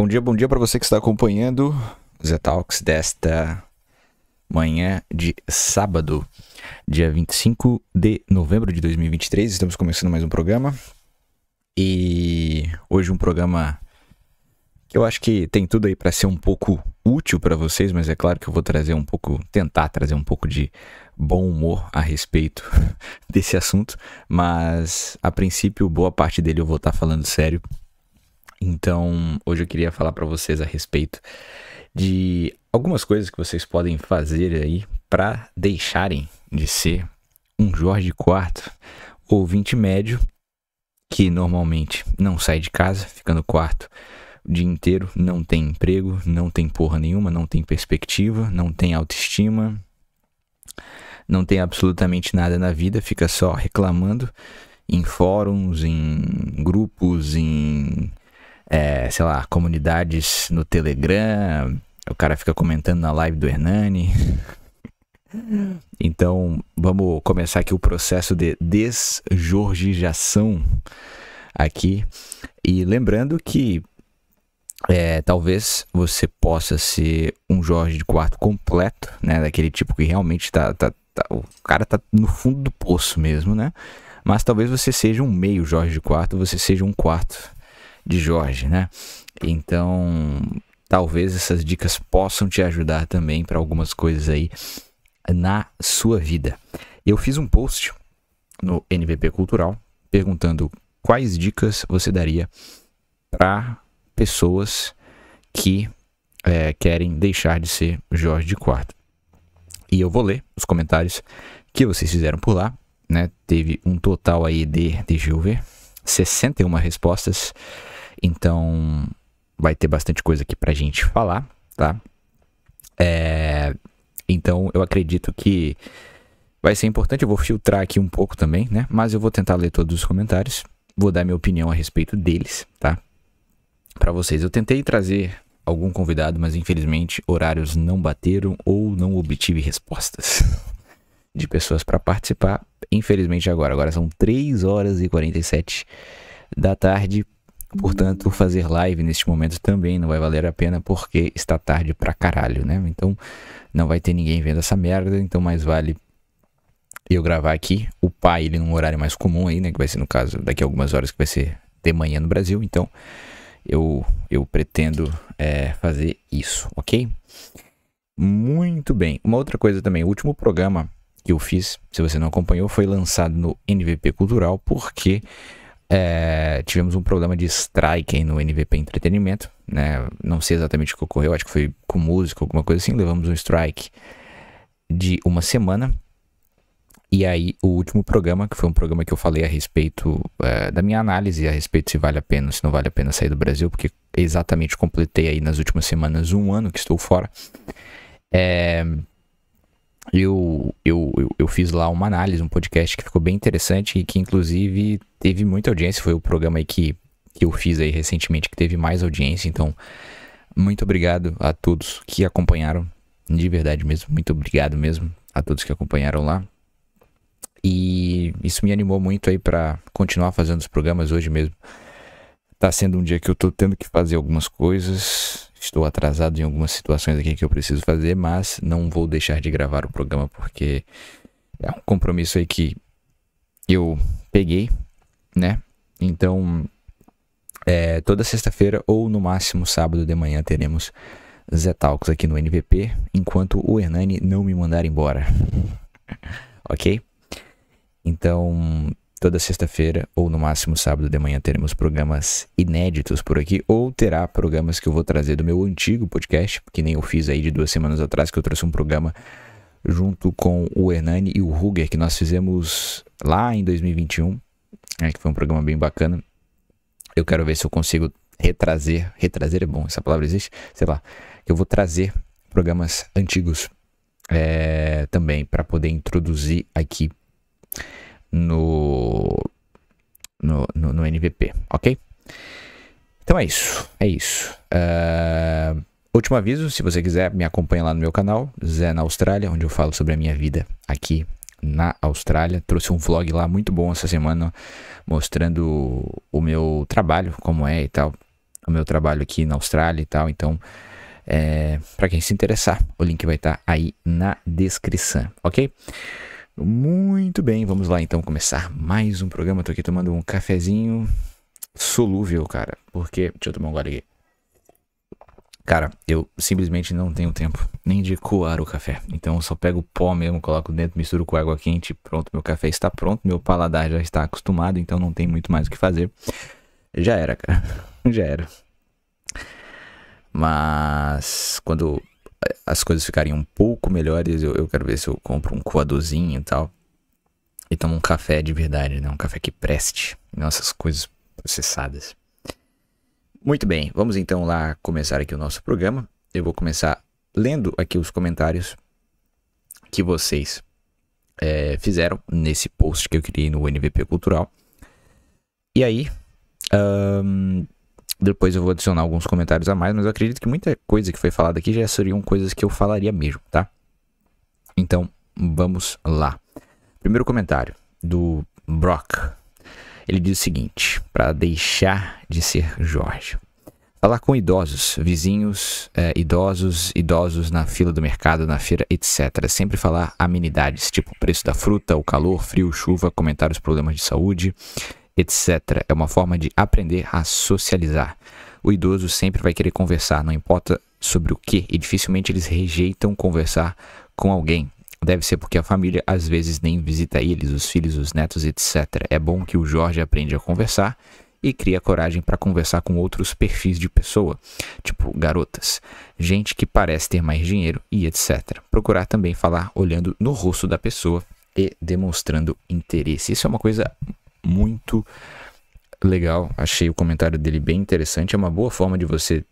Bom dia, bom dia para você que está acompanhando o Zetalks desta manhã de sábado, dia 25 de novembro de 2023. Estamos começando mais um programa. E hoje um programa que eu acho que tem tudo aí para ser um pouco útil para vocês, mas é claro que eu vou trazer um pouco, tentar trazer um pouco de bom humor a respeito desse assunto, mas a princípio boa parte dele eu vou estar tá falando sério então, hoje eu queria falar para vocês a respeito de algumas coisas que vocês podem fazer aí para deixarem de ser um Jorge IV vinte médio que normalmente não sai de casa, fica no quarto o dia inteiro, não tem emprego, não tem porra nenhuma, não tem perspectiva, não tem autoestima, não tem absolutamente nada na vida, fica só reclamando em fóruns, em grupos, em é, sei lá, comunidades no Telegram, o cara fica comentando na live do Hernani. Então, vamos começar aqui o processo de desjorgização aqui. E lembrando que é, talvez você possa ser um Jorge de quarto completo, né? Daquele tipo que realmente tá, tá, tá, o cara tá no fundo do poço mesmo, né? Mas talvez você seja um meio Jorge de quarto, você seja um quarto de Jorge, né? Então, talvez essas dicas possam te ajudar também para algumas coisas aí na sua vida. Eu fiz um post no NVP Cultural perguntando quais dicas você daria para pessoas que é, querem deixar de ser Jorge de Quarto. E eu vou ler os comentários que vocês fizeram por lá. Né? Teve um total aí de, deixa eu 61 respostas. Então, vai ter bastante coisa aqui pra gente falar, tá? É, então, eu acredito que vai ser importante. Eu vou filtrar aqui um pouco também, né? Mas eu vou tentar ler todos os comentários. Vou dar minha opinião a respeito deles, tá? Pra vocês. Eu tentei trazer algum convidado, mas infelizmente horários não bateram ou não obtive respostas de pessoas para participar. Infelizmente agora. Agora são 3 horas e 47 da tarde. Portanto, fazer live neste momento também não vai valer a pena porque está tarde pra caralho, né? Então, não vai ter ninguém vendo essa merda, então mais vale eu gravar aqui, o pai ele num horário mais comum aí, né, que vai ser no caso daqui a algumas horas que vai ser de manhã no Brasil, então eu eu pretendo é, fazer isso, ok? Muito bem. Uma outra coisa também, o último programa que eu fiz, se você não acompanhou, foi lançado no NVP Cultural, porque é, tivemos um problema de strike no NVP Entretenimento, né? Não sei exatamente o que ocorreu, acho que foi com música, alguma coisa assim. Levamos um strike de uma semana. E aí, o último programa, que foi um programa que eu falei a respeito é, da minha análise, a respeito se vale a pena ou se não vale a pena sair do Brasil, porque exatamente completei aí nas últimas semanas um ano que estou fora. É, eu, eu, eu, eu, fiz lá uma análise, um podcast que ficou bem interessante e que inclusive teve muita audiência. Foi o programa aí que, que eu fiz aí recentemente que teve mais audiência. Então, muito obrigado a todos que acompanharam. De verdade mesmo, muito obrigado mesmo a todos que acompanharam lá. E isso me animou muito aí para continuar fazendo os programas hoje mesmo. Tá sendo um dia que eu tô tendo que fazer algumas coisas, Estou atrasado em algumas situações aqui que eu preciso fazer, mas não vou deixar de gravar o programa porque é um compromisso aí que eu peguei, né? Então, é, toda sexta-feira ou no máximo sábado de manhã teremos Zé Talks aqui no NVP, enquanto o Hernani não me mandar embora. ok? Então, Toda sexta-feira ou no máximo sábado de manhã teremos programas inéditos por aqui, ou terá programas que eu vou trazer do meu antigo podcast, que nem eu fiz aí de duas semanas atrás, que eu trouxe um programa junto com o Hernani e o Ruger, que nós fizemos lá em 2021, né, que foi um programa bem bacana. Eu quero ver se eu consigo retrazer, retrazer é bom, essa palavra existe? Sei lá, eu vou trazer programas antigos é, também para poder introduzir aqui no, no, no, no NVP, ok? Então é isso, é isso. Uh, último aviso, se você quiser, me acompanha lá no meu canal, Zé na Austrália, onde eu falo sobre a minha vida aqui na Austrália. Trouxe um vlog lá muito bom essa semana, mostrando o meu trabalho, como é e tal. O meu trabalho aqui na Austrália e tal. Então, é, eh, para quem se interessar, o link vai estar tá aí na descrição, ok? Muito bem, vamos lá então começar mais um programa. Tô aqui tomando um cafezinho solúvel, cara. Porque. Deixa eu tomar um gole aqui. Cara, eu simplesmente não tenho tempo nem de coar o café. Então eu só pego o pó mesmo, coloco dentro, misturo com água quente, pronto, meu café está pronto, meu paladar já está acostumado, então não tem muito mais o que fazer. Já era, cara. Já era. Mas quando as coisas ficarem um pouco melhores, eu, eu quero ver se eu compro um coadorzinho e tal. E tomo um café de verdade, né? Um café que preste. Nossas coisas processadas. Muito bem, vamos então lá começar aqui o nosso programa. Eu vou começar lendo aqui os comentários que vocês é, fizeram nesse post que eu criei no NVP Cultural. E aí, um, depois eu vou adicionar alguns comentários a mais, mas eu acredito que muita coisa que foi falada aqui já seriam coisas que eu falaria mesmo, tá? Então, vamos lá. Primeiro comentário do Brock. Ele diz o seguinte: para deixar de ser Jorge. Falar com idosos, vizinhos, é, idosos, idosos na fila do mercado, na feira, etc. Sempre falar amenidades, tipo preço da fruta, o calor, frio, chuva, comentários, problemas de saúde etc. É uma forma de aprender a socializar. O idoso sempre vai querer conversar, não importa sobre o que, e dificilmente eles rejeitam conversar com alguém. Deve ser porque a família às vezes nem visita eles, os filhos, os netos, etc. É bom que o Jorge aprende a conversar e cria coragem para conversar com outros perfis de pessoa, tipo garotas, gente que parece ter mais dinheiro e etc. Procurar também falar olhando no rosto da pessoa e demonstrando interesse. Isso é uma coisa muito legal. Achei o comentário dele bem interessante. É uma boa forma de você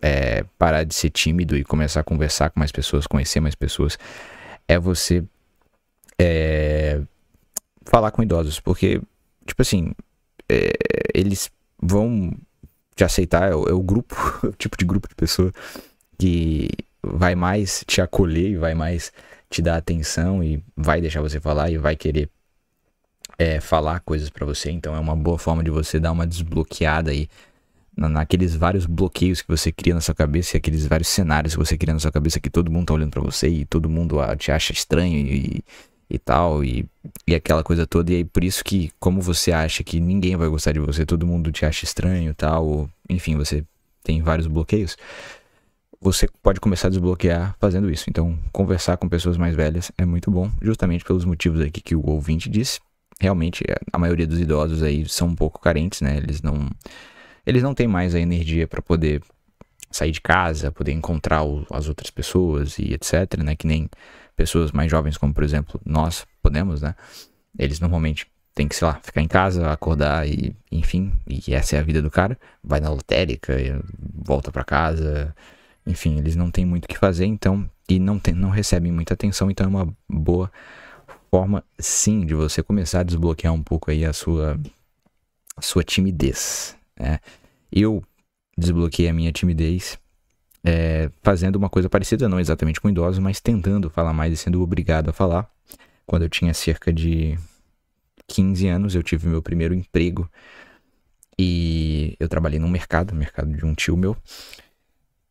é, parar de ser tímido e começar a conversar com mais pessoas, conhecer mais pessoas. É você é, falar com idosos, porque, tipo assim, é, eles vão te aceitar. É o, é o grupo, o tipo de grupo de pessoa que vai mais te acolher e vai mais te dar atenção e vai deixar você falar e vai querer é, falar coisas para você, então é uma boa forma de você dar uma desbloqueada aí na, naqueles vários bloqueios que você cria na sua cabeça e aqueles vários cenários que você cria na sua cabeça que todo mundo tá olhando para você e todo mundo ah, te acha estranho e, e tal, e, e aquela coisa toda. E aí, por isso que, como você acha que ninguém vai gostar de você, todo mundo te acha estranho e tal, ou, enfim, você tem vários bloqueios, você pode começar a desbloquear fazendo isso. Então, conversar com pessoas mais velhas é muito bom, justamente pelos motivos aqui que o ouvinte disse realmente é, a maioria dos idosos aí são um pouco carentes, né? Eles não eles não têm mais a energia para poder sair de casa, poder encontrar o, as outras pessoas e etc, né? Que nem pessoas mais jovens como, por exemplo, nós podemos, né? Eles normalmente têm que, sei lá, ficar em casa, acordar e, enfim, e essa é a vida do cara. Vai na lotérica, volta para casa, enfim, eles não têm muito o que fazer, então, e não, tem, não recebem muita atenção, então é uma boa forma, sim, de você começar a desbloquear um pouco aí a sua, a sua timidez. Né? Eu desbloqueei a minha timidez é, fazendo uma coisa parecida, não exatamente com idosos, mas tentando falar mais e sendo obrigado a falar. Quando eu tinha cerca de 15 anos, eu tive meu primeiro emprego e eu trabalhei num mercado, mercado de um tio meu,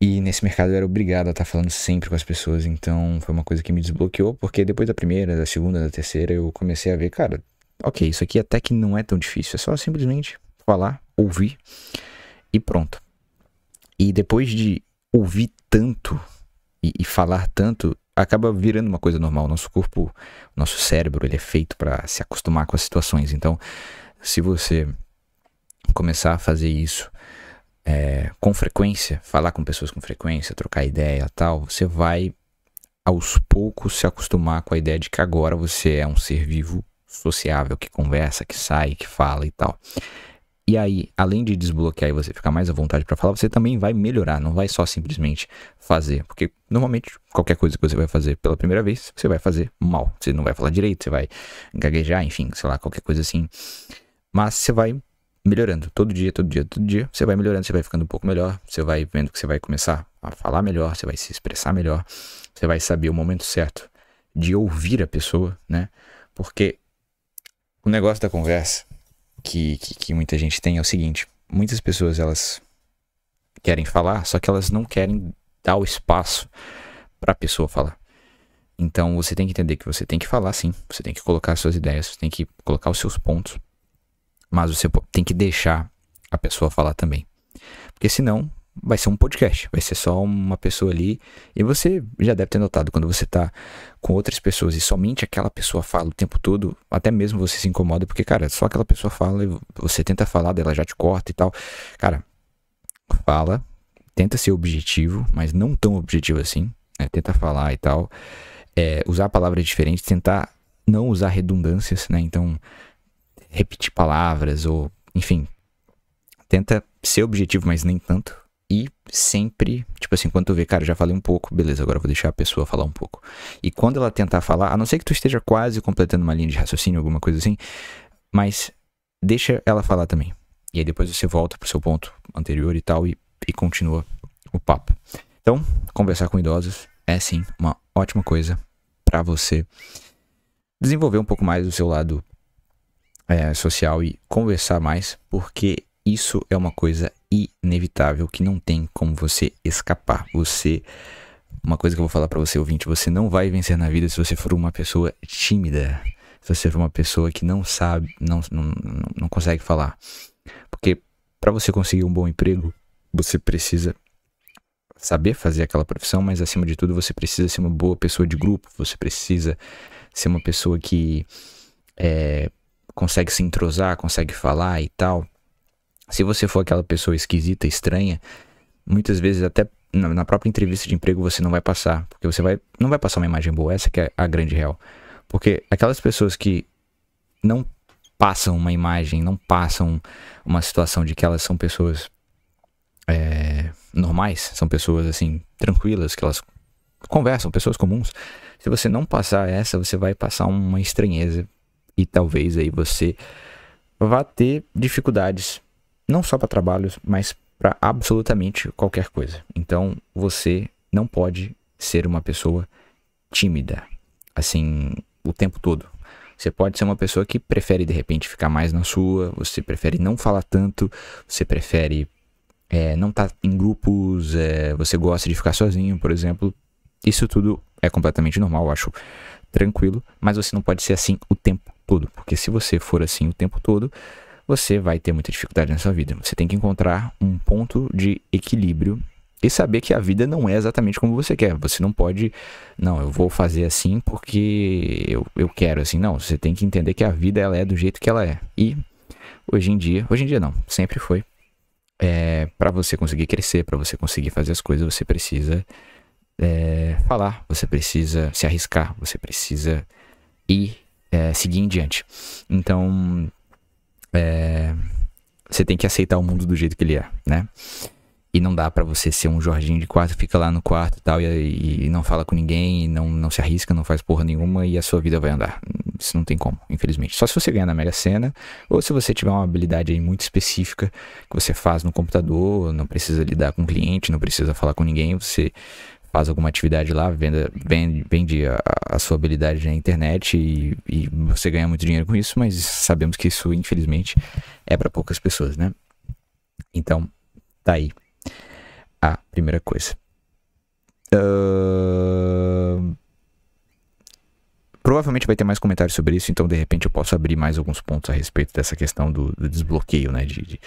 e nesse mercado eu era obrigado a estar falando sempre com as pessoas, então foi uma coisa que me desbloqueou, porque depois da primeira, da segunda, da terceira, eu comecei a ver, cara, ok, isso aqui até que não é tão difícil, é só simplesmente falar, ouvir e pronto. E depois de ouvir tanto e, e falar tanto, acaba virando uma coisa normal. Nosso corpo, nosso cérebro, ele é feito para se acostumar com as situações. Então, se você começar a fazer isso é, com frequência, falar com pessoas com frequência, trocar ideia tal, você vai aos poucos se acostumar com a ideia de que agora você é um ser vivo sociável, que conversa, que sai, que fala e tal. E aí, além de desbloquear e você ficar mais à vontade para falar, você também vai melhorar, não vai só simplesmente fazer. Porque normalmente, qualquer coisa que você vai fazer pela primeira vez, você vai fazer mal. Você não vai falar direito, você vai gaguejar, enfim, sei lá, qualquer coisa assim. Mas você vai melhorando. Todo dia, todo dia, todo dia, você vai melhorando, você vai ficando um pouco melhor, você vai vendo que você vai começar a falar melhor, você vai se expressar melhor, você vai saber o momento certo de ouvir a pessoa, né? Porque o negócio da conversa que, que, que muita gente tem é o seguinte: muitas pessoas elas querem falar, só que elas não querem dar o espaço para a pessoa falar. Então você tem que entender que você tem que falar sim, você tem que colocar suas ideias, você tem que colocar os seus pontos, mas você tem que deixar a pessoa falar também. Porque senão vai ser um podcast, vai ser só uma pessoa ali. E você já deve ter notado quando você tá com outras pessoas e somente aquela pessoa fala o tempo todo, até mesmo você se incomoda, porque, cara, só aquela pessoa fala e você tenta falar dela, já te corta e tal. Cara, fala, tenta ser objetivo, mas não tão objetivo assim. Né? Tenta falar e tal. É, usar palavras diferentes, tentar não usar redundâncias, né? Então, repetir palavras ou, enfim, tenta ser objetivo, mas nem tanto. E sempre, tipo assim, quando tu vê, cara, já falei um pouco, beleza, agora vou deixar a pessoa falar um pouco. E quando ela tentar falar, a não ser que tu esteja quase completando uma linha de raciocínio, alguma coisa assim, mas deixa ela falar também. E aí depois você volta pro seu ponto anterior e tal e, e continua o papo. Então, conversar com idosos é sim uma ótima coisa para você desenvolver um pouco mais o seu lado é, social e conversar mais, porque isso é uma coisa inevitável que não tem como você escapar. Você uma coisa que eu vou falar para você ouvinte, você não vai vencer na vida se você for uma pessoa tímida, se você for uma pessoa que não sabe, não não, não consegue falar. Porque para você conseguir um bom emprego, você precisa saber fazer aquela profissão, mas acima de tudo você precisa ser uma boa pessoa de grupo, você precisa ser uma pessoa que é, consegue se entrosar, consegue falar e tal. Se você for aquela pessoa esquisita, estranha, muitas vezes até na própria entrevista de emprego você não vai passar, porque você vai não vai passar uma imagem boa, essa que é a grande real. Porque aquelas pessoas que não passam uma imagem, não passam uma situação de que elas são pessoas é, normais, são pessoas assim tranquilas, que elas conversam, pessoas comuns. Se você não passar essa, você vai passar uma estranheza e talvez aí você vá ter dificuldades, não só para trabalhos, mas para absolutamente qualquer coisa. Então você não pode ser uma pessoa tímida, assim, o tempo todo. Você pode ser uma pessoa que prefere de repente ficar mais na sua, você prefere não falar tanto, você prefere é, não estar tá em grupos, é, você gosta de ficar sozinho, por exemplo. Isso tudo é completamente normal, eu acho tranquilo, mas você não pode ser assim o tempo todo. Porque se você for assim o tempo todo, você vai ter muita dificuldade na sua vida. Você tem que encontrar um ponto de equilíbrio e saber que a vida não é exatamente como você quer. Você não pode, não, eu vou fazer assim porque eu, eu quero assim. Não, você tem que entender que a vida ela é do jeito que ela é. E hoje em dia, hoje em dia não, sempre foi. É, eh, para você conseguir crescer, para você conseguir fazer as coisas, você precisa é, falar, você precisa se arriscar, você precisa ir é, seguir em diante. Então, é, você tem que aceitar o mundo do jeito que ele é, né? E não dá para você ser um Jorginho de quarto, fica lá no quarto e tal, e, e não fala com ninguém, não, não se arrisca, não faz porra nenhuma, e a sua vida vai andar. Isso não tem como, infelizmente. Só se você ganhar na Mega Sena, ou se você tiver uma habilidade aí muito específica que você faz no computador, não precisa lidar com cliente, não precisa falar com ninguém, você faz alguma atividade lá, venda, vende, vende a, a, sua habilidade na internet e, e, você ganha muito dinheiro com isso, mas sabemos que isso, infelizmente, é para poucas pessoas, né? Então, tá aí a primeira coisa. Uh... Provavelmente vai ter mais comentários sobre isso, então de repente eu posso abrir mais alguns pontos a respeito dessa questão do, do desbloqueio, né? De, de,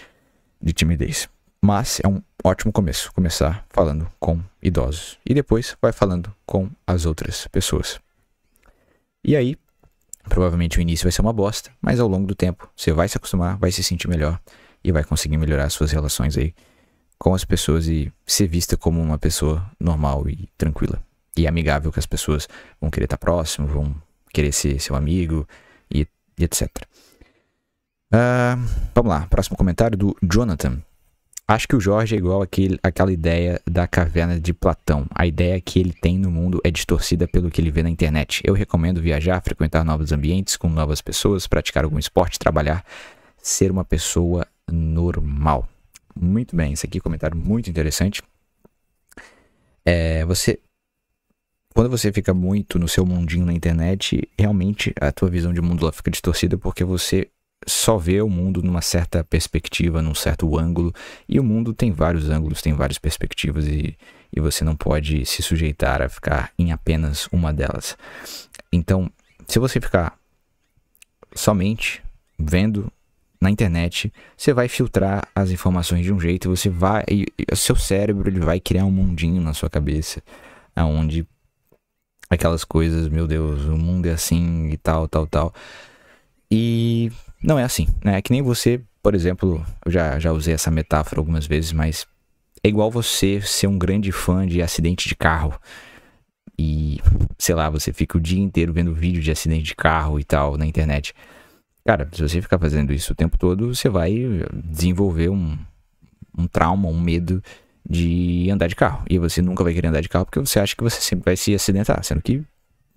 de timidez. Mas é um ótimo começo começar falando com idosos e depois vai falando com as outras pessoas. E aí, provavelmente o início vai ser uma bosta, mas ao longo do tempo você vai se acostumar, vai se sentir melhor e vai conseguir melhorar suas relações aí com as pessoas e ser vista como uma pessoa normal e tranquila e amigável que as pessoas vão querer estar próximo, vão querer ser seu amigo e, e etc. Uh, ah, vamos lá, próximo comentário do Jonathan. Acho que o Jorge é igual aquele, aquela ideia da caverna de Platão. A ideia que ele tem no mundo é distorcida pelo que ele vê na internet. Eu recomendo viajar, frequentar novos ambientes com novas pessoas, praticar algum esporte, trabalhar, ser uma pessoa normal. Muito bem, esse aqui é um comentário muito interessante. É, você quando você fica muito no seu mundinho na internet, realmente a tua visão de mundo lá fica distorcida porque você só vê o mundo numa certa perspectiva, num certo ângulo, e o mundo tem vários ângulos, tem várias perspectivas, e, e você não pode se sujeitar a ficar em apenas uma delas. Então, se você ficar somente vendo na internet, você vai filtrar as informações de um jeito, você vai, e, e, seu cérebro ele vai criar um mundinho na sua cabeça, aonde aquelas coisas, meu Deus, o mundo é assim e tal, tal, tal. E não é assim, né? É que nem você, por exemplo, eu já, já usei essa metáfora algumas vezes, mas é igual você ser um grande fã de acidente de carro. E, sei lá, você fica o dia inteiro vendo vídeo de acidente de carro e tal na internet. Cara, se você ficar fazendo isso o tempo todo, você vai desenvolver um, um trauma, um medo de andar de carro. E você nunca vai querer andar de carro porque você acha que você sempre vai se acidentar, sendo que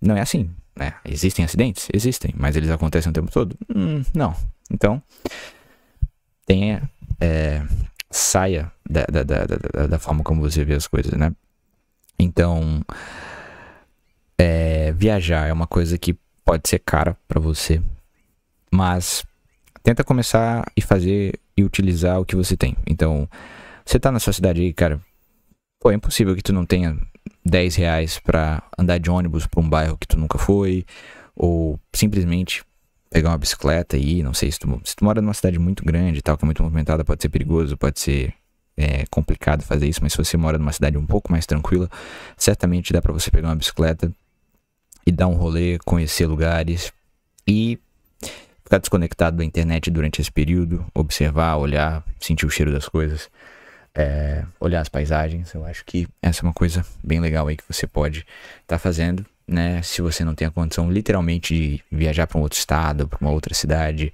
não é assim. Né? Existem acidentes? Existem, mas eles acontecem o tempo todo? Hum, não. Então, tenha. É, saia da, da, da, da, forma como você vê as coisas, né? Então, é, viajar é uma coisa que pode ser cara para você, mas tenta começar e fazer e utilizar o que você tem. Então, você tá na sua cidade aí, cara, pô, é impossível que tu não tenha 10 reais para andar de ônibus para um bairro que tu nunca foi, ou simplesmente pegar uma bicicleta e ir, não sei, se tu, se tu mora numa cidade muito grande e tal, que é muito movimentada, pode ser perigoso, pode ser é complicado fazer isso, mas se você mora numa cidade um pouco mais tranquila, certamente dá para você pegar uma bicicleta e dar um rolê, conhecer lugares e ficar desconectado da internet durante esse período, observar, olhar, sentir o cheiro das coisas é, olhar as paisagens. Eu acho que essa é uma coisa bem legal aí que você pode estar tá fazendo, né? Se você não tem a condição, literalmente, de viajar para um outro estado, para uma outra cidade,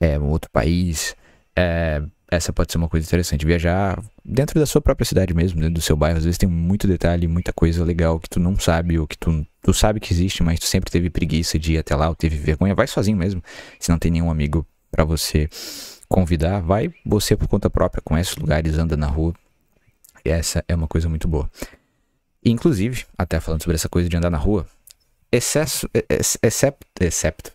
é, um outro país, é, essa pode ser uma coisa interessante. Viajar dentro da sua própria cidade mesmo, dentro do seu bairro, às vezes tem muito detalhe, muita coisa legal que tu não sabe ou que tu, tu sabe que existe, mas tu sempre teve preguiça de ir até lá ou teve vergonha. Vai sozinho mesmo, se não tem nenhum amigo para você convidar, vai você por conta própria, conhece lugares, anda na rua. Essa é uma coisa muito boa. inclusive, até falando sobre essa coisa de andar na rua, excesso, ex, é, é, excepto,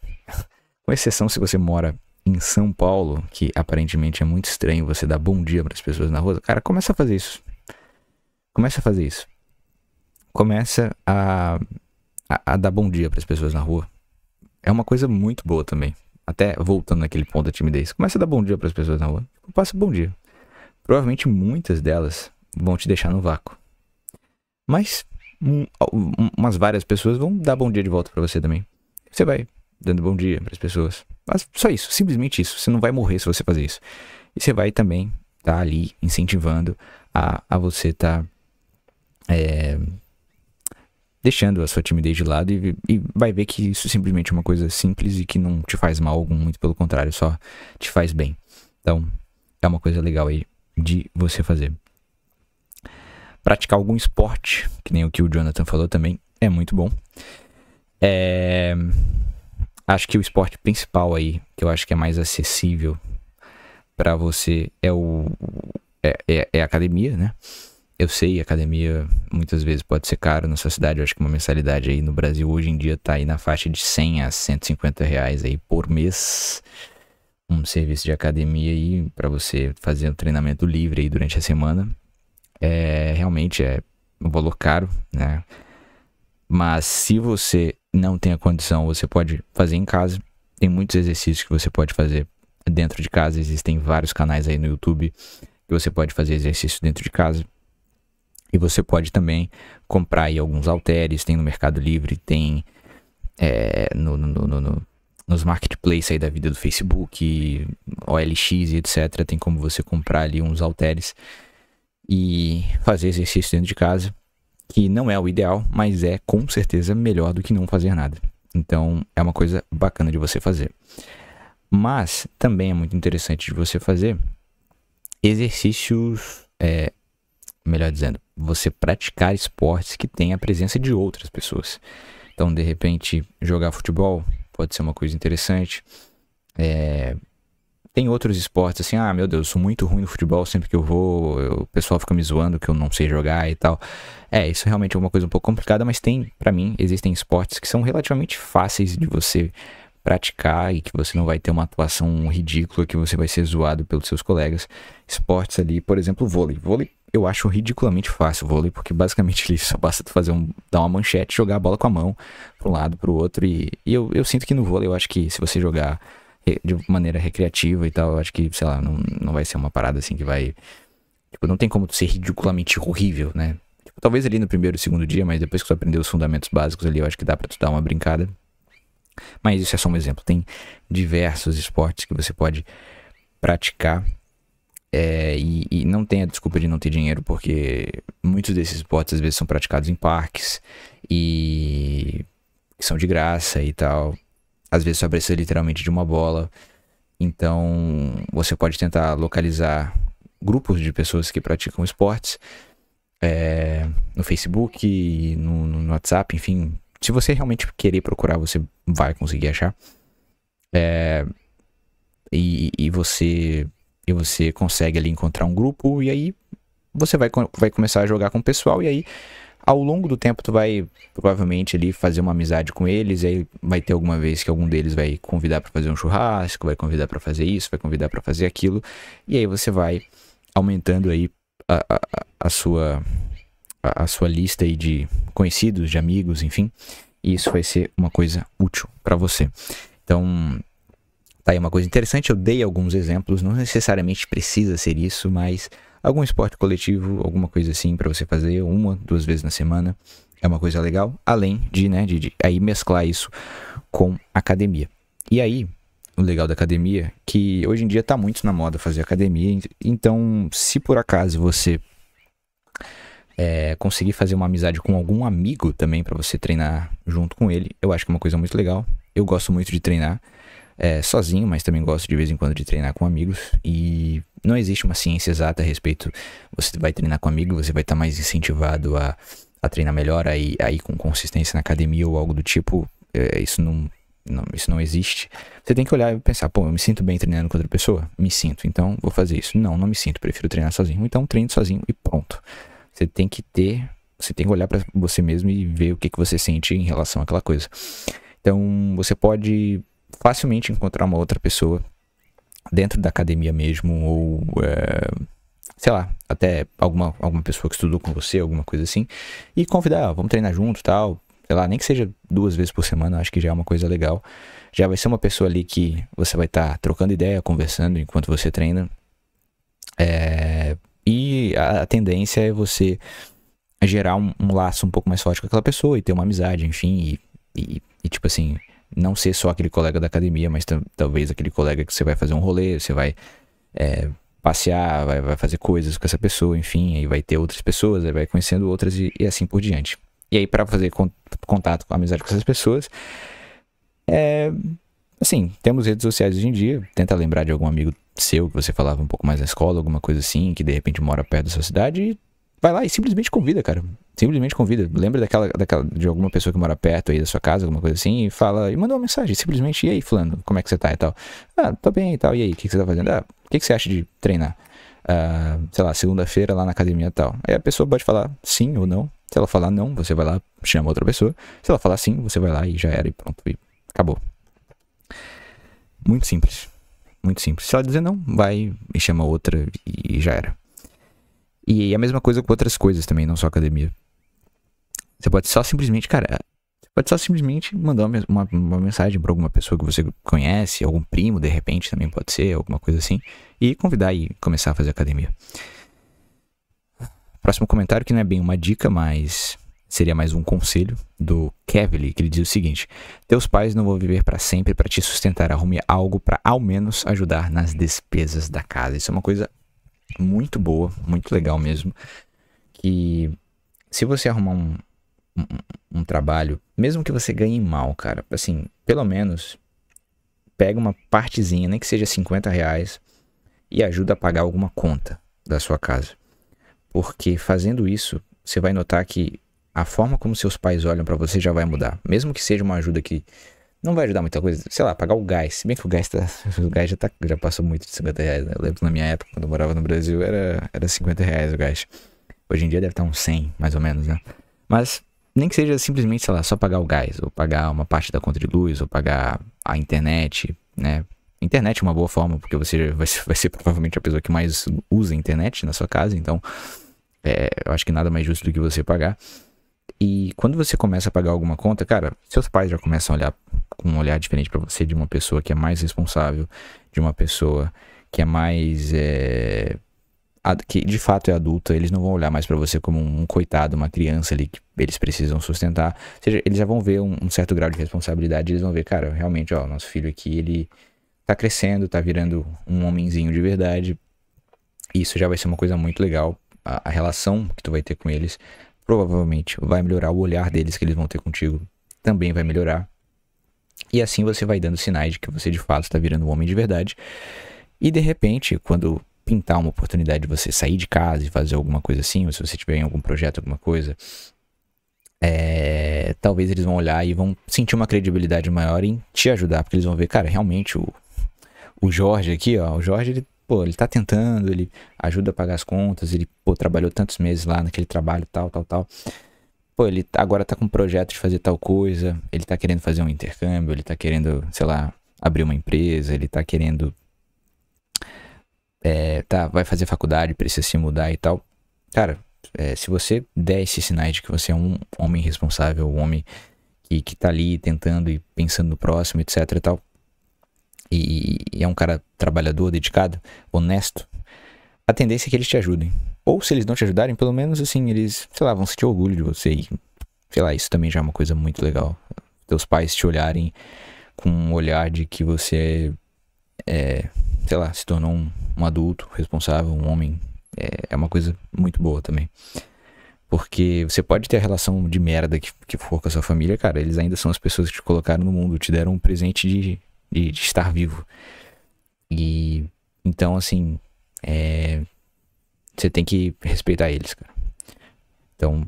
com exceção se você mora em São Paulo, que aparentemente é muito estranho você dar bom dia para as pessoas na rua, cara, começa a fazer isso. Começa a fazer isso. Começa a, a, a dar bom dia para as pessoas na rua. É uma coisa muito boa também até voltando naquele ponto da timidez, começa a dar bom dia para as pessoas na rua. Passa bom dia. Provavelmente muitas delas vão te deixar no vácuo. Mas um, umas várias pessoas vão dar bom dia de volta para você também. Você vai dando bom dia para as pessoas. Mas só isso, simplesmente isso. Você não vai morrer se você fazer isso. E você vai também estar tá ali incentivando a, a você estar tá, é, deixando a sua timidez de lado e, e, vai ver que isso simplesmente é uma coisa simples e que não te faz mal algum, muito pelo contrário, só te faz bem. Então, é uma coisa legal aí de você fazer. Praticar algum esporte, que nem o que o Jonathan falou também, é muito bom. É... Acho que o esporte principal aí, que eu acho que é mais acessível para você, é o é, é, é academia, né? eu sei, academia muitas vezes pode ser caro na sua cidade. Eu acho que uma mensalidade aí no Brasil hoje em dia tá aí na faixa de 100 a 150 reais aí por mês. Um serviço de academia aí para você fazer um treinamento livre aí durante a semana. É, realmente é um valor caro, né? Mas se você não tem a condição, você pode fazer em casa. Tem muitos exercícios que você pode fazer dentro de casa. Existem vários canais aí no YouTube que você pode fazer exercício dentro de casa. E você pode também comprar aí alguns halteres, tem no Mercado Livre, tem é, no, no, no, no, nos marketplaces aí da vida do Facebook, OLX e etc. Tem como você comprar ali uns halteres e fazer exercício dentro de casa, que não é o ideal, mas é com certeza melhor do que não fazer nada. Então é uma coisa bacana de você fazer. Mas também é muito interessante de você fazer exercícios é, melhor dizendo, você praticar esportes que tem a presença de outras pessoas. Então, de repente, jogar futebol pode ser uma coisa interessante. É, tem outros esportes assim, ah, meu Deus, eu sou muito ruim no futebol, sempre que eu vou, eu, o pessoal fica me zoando que eu não sei jogar e tal. É, isso realmente é uma coisa um pouco complicada, mas tem, para mim, existem esportes que são relativamente fáceis de você praticar e que você não vai ter uma atuação ridícula, que você vai ser zoado pelos seus colegas. Esportes ali, por exemplo, vôlei. Vôlei eu acho ridiculamente fácil o vôlei, porque basicamente ele só basta fazer um, dar uma manchete, jogar a bola com a mão para um lado, para o outro. E, e eu, eu, sinto que no vôlei, eu acho que se você jogar de maneira recreativa e tal, eu acho que, sei lá, não, não vai ser uma parada assim que vai. Tipo, não tem como ser ridiculamente horrível, né? Tipo, talvez ali no primeiro e segundo dia, mas depois que tu aprender os fundamentos básicos ali, eu acho que dá pra tu dar uma brincada. Mas isso é só um exemplo. Tem diversos esportes que você pode praticar é, e, e, não tem a desculpa de não ter dinheiro, porque muitos desses esportes às vezes são praticados em parques e são de graça e tal. Às vezes só precisa literalmente de uma bola. Então você pode tentar localizar grupos de pessoas que praticam esportes é, no Facebook, no, no, WhatsApp, enfim. Se você realmente querer procurar, você vai conseguir achar. É, e, e, você e você consegue ali encontrar um grupo e aí você vai, vai começar a jogar com o pessoal e aí ao longo do tempo tu vai provavelmente ali fazer uma amizade com eles e aí vai ter alguma vez que algum deles vai convidar para fazer um churrasco, vai convidar para fazer isso, vai convidar para fazer aquilo e aí você vai aumentando aí a, a, a sua a, a sua lista aí de conhecidos, de amigos, enfim, e isso vai ser uma coisa útil para você. Então, Tá aí uma coisa interessante, eu dei alguns exemplos, não necessariamente precisa ser isso, mas algum esporte coletivo, alguma coisa assim para você fazer uma, duas vezes na semana, é uma coisa legal, além de, né, de, de aí mesclar isso com academia. E aí, o legal da academia, que hoje em dia tá muito na moda fazer academia, então se por acaso você é, conseguir fazer uma amizade com algum amigo também para você treinar junto com ele, eu acho que é uma coisa muito legal. Eu gosto muito de treinar é, sozinho, mas também gosto de vez em quando de treinar com amigos. E não existe uma ciência exata a respeito. Você vai treinar com amigo, você vai estar tá mais incentivado a, a treinar melhor, aí aí com consistência na academia ou algo do tipo. É, isso não, não, isso não existe. Você tem que olhar e pensar, pô, eu me sinto bem treinando com outra pessoa? Me sinto, então vou fazer isso. Não, não me sinto, prefiro treinar sozinho. Então treino sozinho e pronto. Você tem que ter, você tem que olhar para você mesmo e ver o que, que você sente em relação àquela coisa. Então, você pode facilmente encontrar uma outra pessoa dentro da academia mesmo, ou é, sei lá, até alguma, alguma pessoa que estudou com você, alguma coisa assim, e convidar, ó, ah, vamos treinar junto tal. Sei lá, nem que seja duas vezes por semana, acho que já é uma coisa legal. Já vai ser uma pessoa ali que você vai estar tá trocando ideia, conversando enquanto você treina. É, e a, a tendência é você gerar um, um, laço um pouco mais forte com aquela pessoa e ter uma amizade, enfim, e, e, e tipo assim, não ser só aquele colega da academia, mas talvez aquele colega que você vai fazer um rolê, você vai é, passear, vai, vai, fazer coisas com essa pessoa, enfim, aí vai ter outras pessoas, aí vai conhecendo outras e, e assim por diante. E aí, para fazer con contato, amizade com essas pessoas, é, assim, temos redes sociais hoje em dia. Tenta lembrar de algum amigo seu que você falava um pouco mais na escola, alguma coisa assim, que de repente mora perto da sua cidade. E vai lá e simplesmente convida, cara. Simplesmente convida. Lembra daquela, daquela, de alguma pessoa que mora perto aí da sua casa, alguma coisa assim, e fala, e manda uma mensagem, simplesmente, e aí, fulano, como é que você tá e tal? Ah, tô bem e tal, e aí, o que, que, você tá fazendo? Ah, o que, que você acha de treinar? Ah, sei lá, segunda-feira lá na academia e tal. Aí a pessoa pode falar sim ou não. Se ela falar não, você vai lá, chama outra pessoa. Se ela falar sim, você vai lá e já era e pronto, e acabou. Muito simples. Muito simples. Se ela dizer não, vai e chama outra e já era. E a mesma coisa com outras coisas também, não só academia. Você pode só simplesmente, cara, pode só simplesmente mandar uma, uma, uma mensagem para alguma pessoa que você conhece, algum primo, de repente também pode ser, alguma coisa assim, e convidar e começar a fazer academia. Próximo comentário, que não é bem uma dica, mas seria mais um conselho do Kevley, que ele diz o seguinte: Teus pais não vão viver para sempre para te sustentar, arrume algo para ao menos ajudar nas despesas da casa. Isso é uma coisa muito boa, muito legal mesmo, que se você arrumar um, um, um trabalho, mesmo que você ganhe mal, cara, assim, pelo menos pega uma partezinha, nem que seja 50 reais, e ajuda a pagar alguma conta da sua casa. Porque fazendo isso, você vai notar que a forma como seus pais olham para você já vai mudar. Mesmo que seja uma ajuda que não vai ajudar muita coisa, sei lá, pagar o gás. Se bem que o gás, tá, o gás já, tá, já passou muito de 50 reais. Né? Eu lembro na minha época, quando eu morava no Brasil, era, era 50 reais o gás. Hoje em dia deve estar tá uns 100, mais ou menos, né? Mas nem que seja simplesmente, sei lá, só pagar o gás, ou pagar uma parte da conta de luz, ou pagar a internet, né? Internet é uma boa forma, porque você vai ser, vai ser provavelmente a pessoa que mais usa a internet na sua casa, então é, eu acho que nada mais justo do que você pagar. E quando você começa a pagar alguma conta, cara, seus pais já começam a olhar com um olhar diferente para você de uma pessoa que é mais responsável, de uma pessoa que é mais é, que de fato é adulta, eles não vão olhar mais para você como um, um, coitado, uma criança ali que eles precisam sustentar. Ou seja, eles já vão ver um, um, certo grau de responsabilidade, eles vão ver, cara, realmente, ó, nosso filho aqui, ele tá crescendo, tá virando um homenzinho de verdade. Isso já vai ser uma coisa muito legal. A, a relação que tu vai ter com eles provavelmente vai melhorar, o olhar deles que eles vão ter contigo também vai melhorar. E assim você vai dando sinais de que você de fato está virando um homem de verdade. E de repente, quando pintar uma oportunidade de você sair de casa e fazer alguma coisa assim, ou se você tiver em algum projeto, alguma coisa, é, talvez eles vão olhar e vão sentir uma credibilidade maior em te ajudar, porque eles vão ver, cara, realmente o, o Jorge aqui, ó, o Jorge, ele, pô, ele tá tentando, ele ajuda a pagar as contas, ele, pô, trabalhou tantos meses lá naquele trabalho, tal, tal, tal. Pô, ele agora tá com um projeto de fazer tal coisa, ele tá querendo fazer um intercâmbio, ele tá querendo, sei lá, abrir uma empresa, ele tá querendo é, tá, vai fazer faculdade, precisa se mudar e tal. Cara, é, se você der esses sinais de que você é um homem responsável, um homem que, que tá ali tentando e pensando no próximo, etc e tal, e, e é um cara trabalhador, dedicado, honesto, a tendência é que eles te ajudem. Ou se eles não te ajudarem, pelo menos assim, eles, sei lá, vão sentir orgulho de você. E, sei lá, isso também já é uma coisa muito legal. Teus pais te olharem com um olhar de que você é, é sei lá, se tornou um, um adulto responsável, um homem, é, é uma coisa muito boa também. Porque você pode ter a relação de merda que, que for com a sua família, cara, eles ainda são as pessoas que te colocaram no mundo, te deram um presente de, de, de estar vivo. E então, assim, é, você tem que respeitar eles, cara. Então,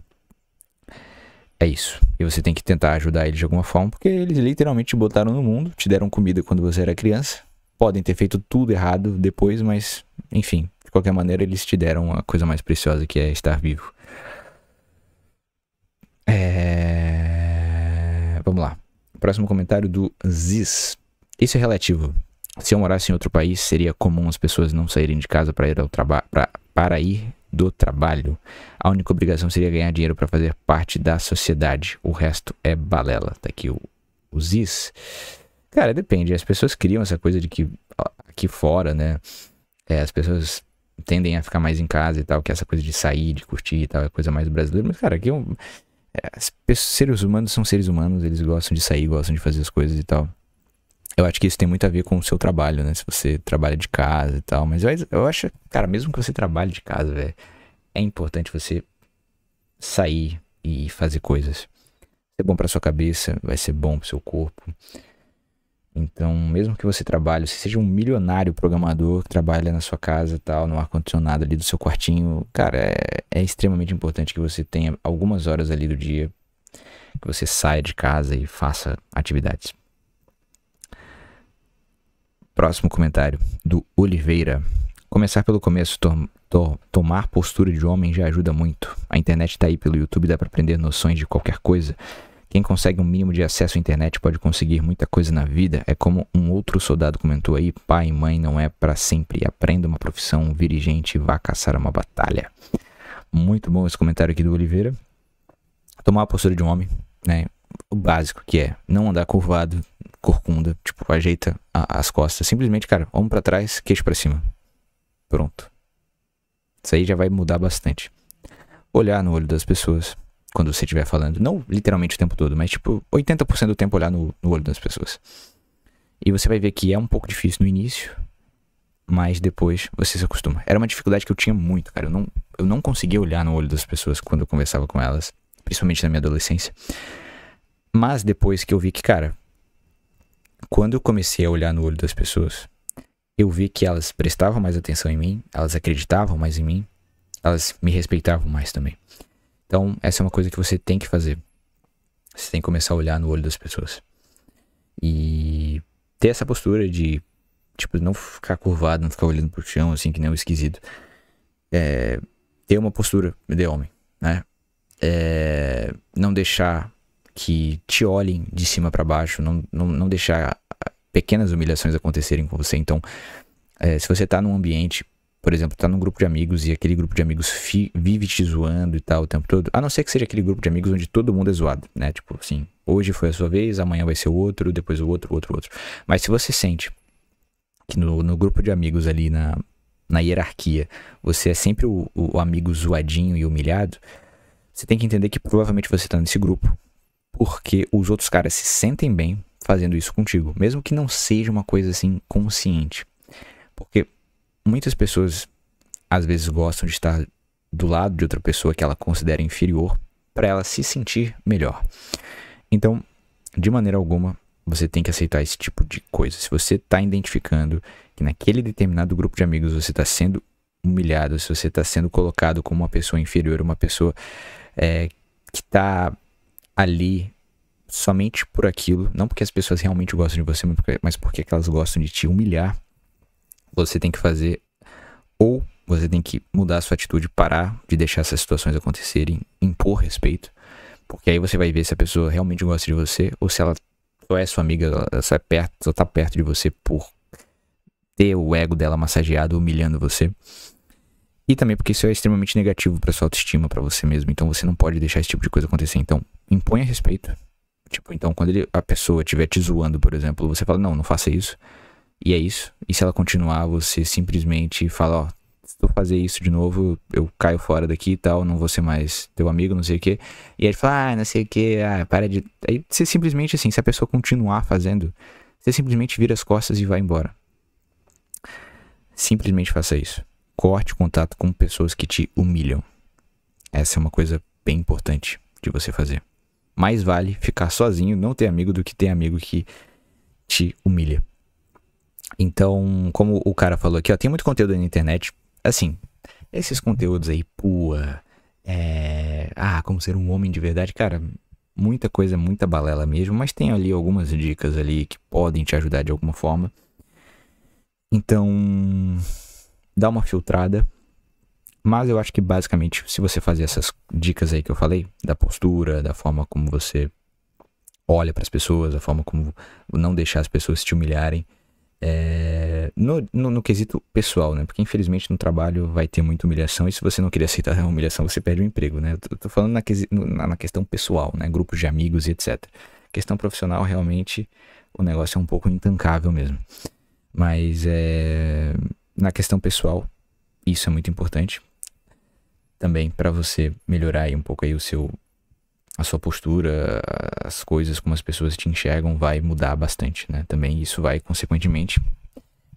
é isso. E você tem que tentar ajudar eles de alguma forma, porque eles literalmente te botaram no mundo, te deram comida quando você era criança, podem ter feito tudo errado depois, mas enfim, de qualquer maneira eles te deram a coisa mais preciosa que é estar vivo. É... Vamos lá. Próximo comentário do Ziz. Isso é relativo. Se eu morasse em outro país, seria comum as pessoas não saírem de casa para ir ao trabalho, para ir do trabalho. A única obrigação seria ganhar dinheiro para fazer parte da sociedade. O resto é balela. Tá aqui o, o Ziz. Cara, depende. As pessoas criam essa coisa de que aqui fora, né? É, as pessoas tendem a ficar mais em casa e tal, que é essa coisa de sair, de curtir e tal, é coisa mais brasileira. Mas, cara, aqui eu, é, é pessoas, seres humanos são seres humanos, eles gostam de sair, gostam de fazer as coisas e tal. Eu acho que isso tem muito a ver com o seu trabalho, né? Se você trabalha de casa e tal. Mas eu, eu acho, cara, mesmo que você trabalhe de casa, velho, é importante você sair e fazer coisas. Vai ser bom pra sua cabeça, vai ser bom pro seu corpo. Então, mesmo que você trabalhe, você seja um milionário programador que trabalha na sua casa, tal, no ar-condicionado ali do seu quartinho, cara, é, é, extremamente importante que você tenha algumas horas ali do dia que você saia de casa e faça atividades. Próximo comentário, do Oliveira. Começar pelo começo, to tomar postura de homem já ajuda muito. A internet tá aí pelo YouTube, dá para aprender noções de qualquer coisa. Quem consegue um mínimo de acesso à internet pode conseguir muita coisa na vida. É como um outro soldado comentou aí: pai e mãe não é para sempre. Aprenda uma profissão, vire gente e vá caçar uma batalha. Muito bom esse comentário aqui do Oliveira. Tomar a postura de um homem, né? O básico que é não andar curvado, corcunda, tipo, ajeita a, as costas. Simplesmente, cara, ombro para trás, queixo para cima. Pronto. Isso aí já vai mudar bastante. Olhar no olho das pessoas quando você estiver falando. Não literalmente o tempo todo, mas tipo 80% do tempo olhar no, no olho das pessoas. E você vai ver que é um pouco difícil no início, mas depois você se acostuma. Era uma dificuldade que eu tinha muito, cara. Eu não, eu não conseguia olhar no olho das pessoas quando eu conversava com elas, principalmente na minha adolescência. Mas depois que eu vi que, cara, quando eu comecei a olhar no olho das pessoas, eu vi que elas prestavam mais atenção em mim, elas acreditavam mais em mim, elas me respeitavam mais também. Então, essa é uma coisa que você tem que fazer. Você tem que começar a olhar no olho das pessoas. E ter essa postura de, tipo, não ficar curvado, não ficar olhando pro chão, assim, que nem um esquisito. É, ter uma postura de homem, né? É, não deixar que te olhem de cima para baixo, não, não, não deixar pequenas humilhações acontecerem com você. Então, é, se você tá num ambiente por exemplo, tá num grupo de amigos e aquele grupo de amigos vive te zoando e tal o tempo todo, a não ser que seja aquele grupo de amigos onde todo mundo é zoado, né? Tipo assim, hoje foi a sua vez, amanhã vai ser o outro, depois o outro, o outro, o outro. Mas se você sente que no, no grupo de amigos ali na, na hierarquia você é sempre o, o amigo zoadinho e humilhado, você tem que entender que provavelmente você tá nesse grupo porque os outros caras se sentem bem fazendo isso contigo, mesmo que não seja uma coisa assim consciente. Porque muitas pessoas às vezes gostam de estar do lado de outra pessoa que ela considera inferior para ela se sentir melhor. Então, de maneira alguma, você tem que aceitar esse tipo de coisa. Se você está identificando que naquele determinado grupo de amigos você está sendo humilhado, se você está sendo colocado como uma pessoa inferior, uma pessoa é, que está ali somente por aquilo, não porque as pessoas realmente gostam de você, mas porque é elas gostam de te humilhar, você tem que fazer ou você tem que mudar a sua atitude, parar de deixar essas situações acontecerem, impor respeito, porque aí você vai ver se a pessoa realmente gosta de você ou se ela só é sua amiga, ela só, é perto, só tá perto de você por ter o ego dela massageado, humilhando você. E também porque isso é extremamente negativo para sua autoestima, para você mesmo. Então você não pode deixar esse tipo de coisa acontecer. Então, imponha respeito. Tipo, então quando ele, a pessoa estiver te zoando, por exemplo, você fala: "Não, não faça isso". E é isso. E se ela continuar, você simplesmente fala, ó, se eu fazer isso de novo, eu caio fora daqui e tal, não vou ser mais teu amigo, não sei o quê. E aí ele fala, ah, não sei o quê, ah, para de. Aí você simplesmente assim, se a pessoa continuar fazendo, você simplesmente vira as costas e vai embora. Simplesmente faça isso. Corte contato com pessoas que te humilham. Essa é uma coisa bem importante de você fazer. Mais vale ficar sozinho, não ter amigo, do que ter amigo que te humilha. Então, como o cara falou aqui, ó, tem muito conteúdo na internet. Assim, esses conteúdos aí, pua, é... ah, como ser um homem de verdade, cara, muita coisa, muita balela mesmo, mas tem ali algumas dicas ali que podem te ajudar de alguma forma. Então, dá uma filtrada. Mas eu acho que basicamente, se você fazer essas dicas aí que eu falei, da postura, da forma como você olha para as pessoas, a forma como não deixar as pessoas te humilharem, é, no, no, no, quesito pessoal, né? Porque infelizmente no trabalho vai ter muita humilhação e se você não queria aceitar a humilhação, você perde o emprego, né? Eu tô, tô falando na, na, na, questão pessoal, né? Grupos de amigos e etc. Questão profissional, realmente o negócio é um pouco intancável mesmo. Mas é, na questão pessoal, isso é muito importante também para você melhorar um pouco aí o seu a sua postura, as coisas como as pessoas te enxergam vai mudar bastante, né? Também isso vai, consequentemente,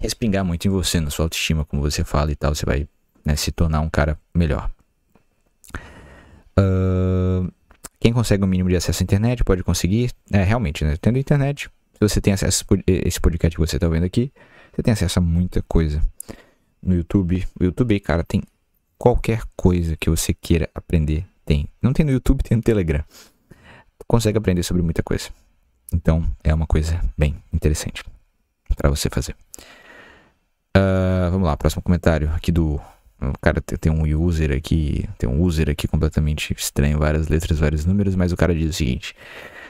respingar muito em você, na sua autoestima, como você fala e tal. Você vai né, se tornar um cara melhor. Uh, quem consegue o um mínimo de acesso à internet pode conseguir. É, realmente, né? Tendo internet, se você tem acesso a esse podcast que você está vendo aqui, você tem acesso a muita coisa. No YouTube, o YouTube, cara, tem qualquer coisa que você queira aprender tem. Não tem no YouTube, tem no Telegram. Consegue aprender sobre muita coisa. Então é uma coisa bem interessante para você fazer. Uh, vamos lá, próximo comentário aqui do. Cara, tem um user aqui, tem um user aqui completamente estranho, várias letras, vários números, mas o cara diz o seguinte: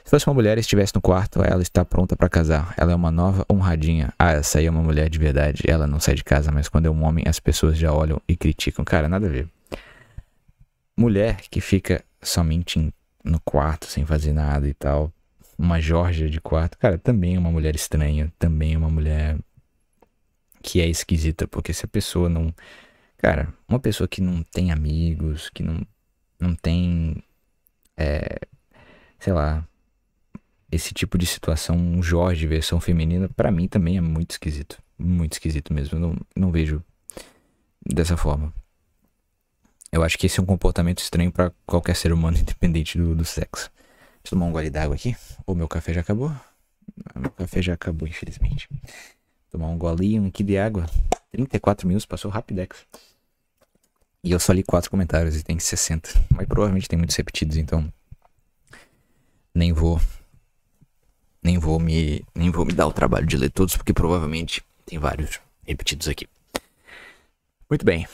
Se fosse uma mulher e estivesse no quarto, ela está pronta para casar. Ela é uma nova honradinha. Ah, essa aí é uma mulher de verdade. Ela não sai de casa, mas quando é um homem, as pessoas já olham e criticam. Cara, nada a ver mulher que fica somente no quarto sem fazer nada e tal, uma Georgia de quarto, cara, também é uma mulher estranha, também é uma mulher que é esquisita, porque se a pessoa não. Cara, uma pessoa que não tem amigos, que não, não tem. É, sei lá. Esse tipo de situação, um Jorge versão feminina, para mim também é muito esquisito. Muito esquisito mesmo. Eu não, não vejo dessa forma. Eu acho que esse é um comportamento estranho para qualquer ser humano, independente do, do sexo. Deixa eu tomar um gole d'água aqui. Ou meu café já acabou? Ah, meu café já acabou, infelizmente. Tomar um golinho aqui de água. 34 minutos, passou rapidex. E eu só li quatro comentários e tem 60. Mas provavelmente tem muitos repetidos, então. Nem vou. Nem vou me. Nem vou me dar o trabalho de ler todos, porque provavelmente tem vários repetidos aqui. Muito bem.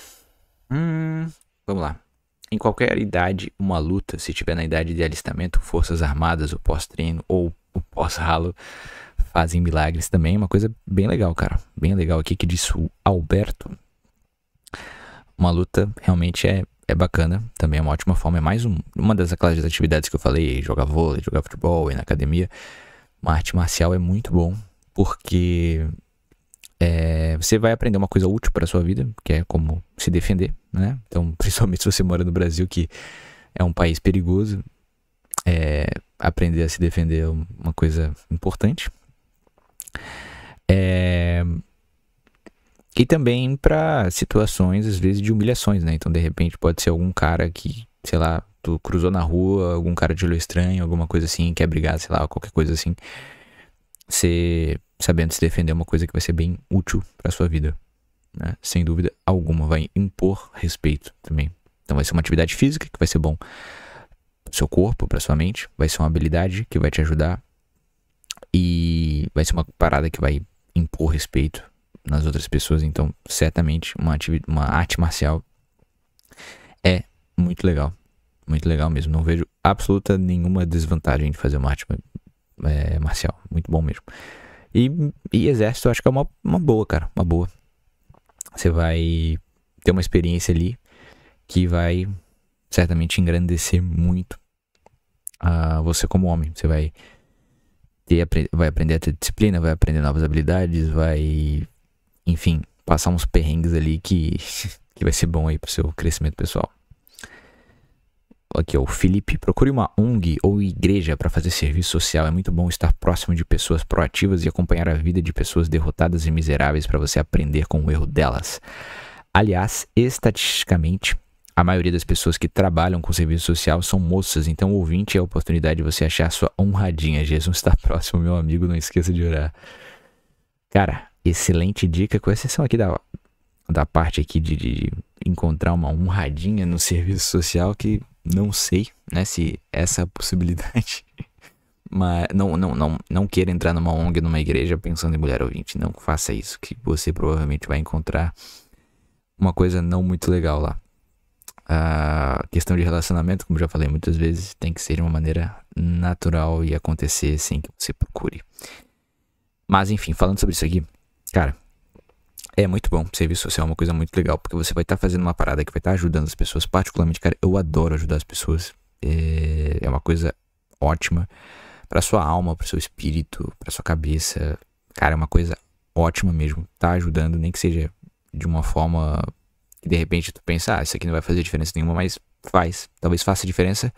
Hum, Vamos lá. Em qualquer idade, uma luta, se tiver na idade de alistamento, forças armadas, o pós-treino ou o pós-ralo, fazem milagres também. É uma coisa bem legal, cara. Bem legal aqui que disse o Alberto. Uma luta realmente é, é bacana, também é uma ótima forma. É mais um, uma das aquelas atividades que eu falei: jogar vôlei, jogar futebol, ir na academia. Uma arte marcial é muito bom, porque é, você vai aprender uma coisa útil para sua vida, que é como se defender, né? Então, principalmente se você mora no Brasil, que é um país perigoso, é, aprender a se defender é uma coisa importante. É, e também para situações, às vezes, de humilhações, né? Então, de repente, pode ser algum cara que, sei lá, tu cruzou na rua, algum cara de olho estranho, alguma coisa assim, quer brigar, sei lá, qualquer coisa assim. Você sabendo se defender é uma coisa que vai ser bem útil para sua vida. Né? Sem dúvida alguma, vai impor respeito também. Então vai ser uma atividade física que vai ser bom para seu corpo, para sua mente, vai ser uma habilidade que vai te ajudar e vai ser uma parada que vai impor respeito nas outras pessoas. Então, certamente, uma, uma arte marcial é muito legal. Muito legal mesmo. Não vejo absoluta nenhuma desvantagem de fazer uma arte é, marcial. Muito bom mesmo. E, e exército, eu acho que é uma, uma boa, cara. Uma boa. Você vai ter uma experiência ali que vai certamente engrandecer muito a ah, você como homem. Você vai ter, vai aprender a ter disciplina, vai aprender novas habilidades, vai, enfim, passar uns perrengues ali que, que vai ser bom aí pro seu crescimento pessoal aqui, é o Felipe. Procure uma ONG ou igreja para fazer serviço social. É muito bom estar próximo de pessoas proativas e acompanhar a vida de pessoas derrotadas e miseráveis para você aprender com o erro delas. Aliás, estatisticamente, a maioria das pessoas que trabalham com serviço social são moças, então ouvinte é a oportunidade de você achar sua honradinha. Jesus está próximo, meu amigo, não esqueça de orar. Cara, excelente dica, com exceção aqui da, da parte aqui de, de encontrar uma honradinha no serviço social que não sei, né, se essa é a possibilidade. Mas não, não, não, não queira entrar numa ONG, numa igreja pensando em mulher ouvinte. Não faça isso, que você provavelmente vai encontrar uma coisa não muito legal lá. A questão de relacionamento, como já falei muitas vezes, tem que ser de uma maneira natural e acontecer sem que você procure. Mas enfim, falando sobre isso aqui, cara, é muito bom. Serviço social é uma coisa muito legal, porque você vai estar tá fazendo uma parada que vai estar tá ajudando as pessoas. Particularmente, cara, eu adoro ajudar as pessoas. É, é uma coisa ótima para sua alma, para seu espírito, para sua cabeça. Cara, é uma coisa ótima mesmo. Tá ajudando, nem que seja de uma forma que de repente tu pensa, ah, isso aqui não vai fazer diferença nenhuma, mas faz. Talvez faça diferença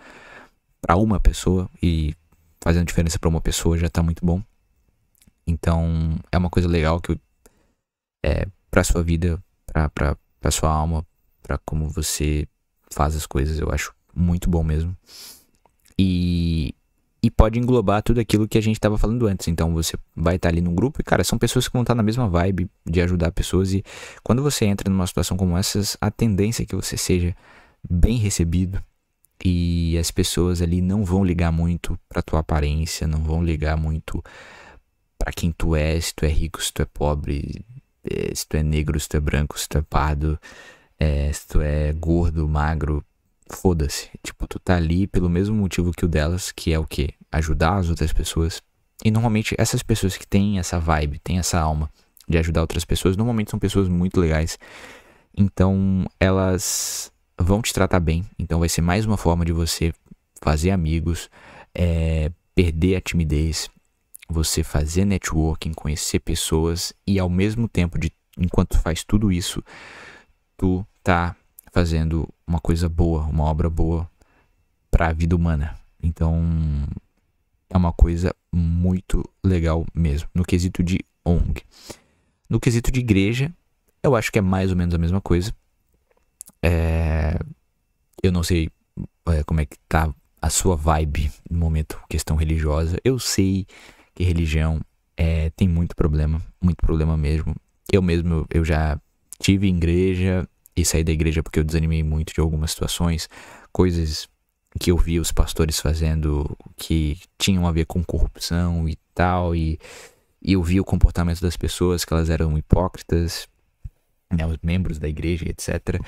para uma pessoa e fazendo diferença para uma pessoa já tá muito bom. Então, é uma coisa legal que eu é, para sua vida, para sua alma, para como você faz as coisas. Eu acho muito bom mesmo. E, e pode englobar tudo aquilo que a gente estava falando antes. Então você vai estar tá ali num grupo e, cara, são pessoas que vão estar tá na mesma vibe de ajudar pessoas. E quando você entra numa situação como essas, a tendência é que você seja bem recebido e as pessoas ali não vão ligar muito para tua aparência, não vão ligar muito para quem tu é, se tu é rico, se tu é pobre, é, se tu é negro, se tu é branco, se tu é pardo, é, se tu é gordo, magro, foda-se. Tipo, tu tá ali pelo mesmo motivo que o delas, que é o quê? Ajudar as outras pessoas. E normalmente essas pessoas que têm essa vibe, têm essa alma de ajudar outras pessoas, normalmente são pessoas muito legais. Então, elas vão te tratar bem. Então, vai ser mais uma forma de você fazer amigos, é, perder a timidez, você fazer networking, conhecer pessoas e ao mesmo tempo de enquanto faz tudo isso, tu tá fazendo uma coisa boa, uma obra boa para a vida humana. Então é uma coisa muito legal mesmo no quesito de ONG. No quesito de igreja, eu acho que é mais ou menos a mesma coisa. É, eu não sei é, como é que tá a sua vibe no momento, questão religiosa. Eu sei que religião é, tem muito problema, muito problema mesmo. Eu mesmo, eu já tive igreja e saí da igreja porque eu desanimei muito de algumas situações, coisas que eu vi os pastores fazendo que tinham a ver com corrupção e tal, e, e eu vi o comportamento das pessoas, que elas eram hipócritas, né, os membros da igreja, etc.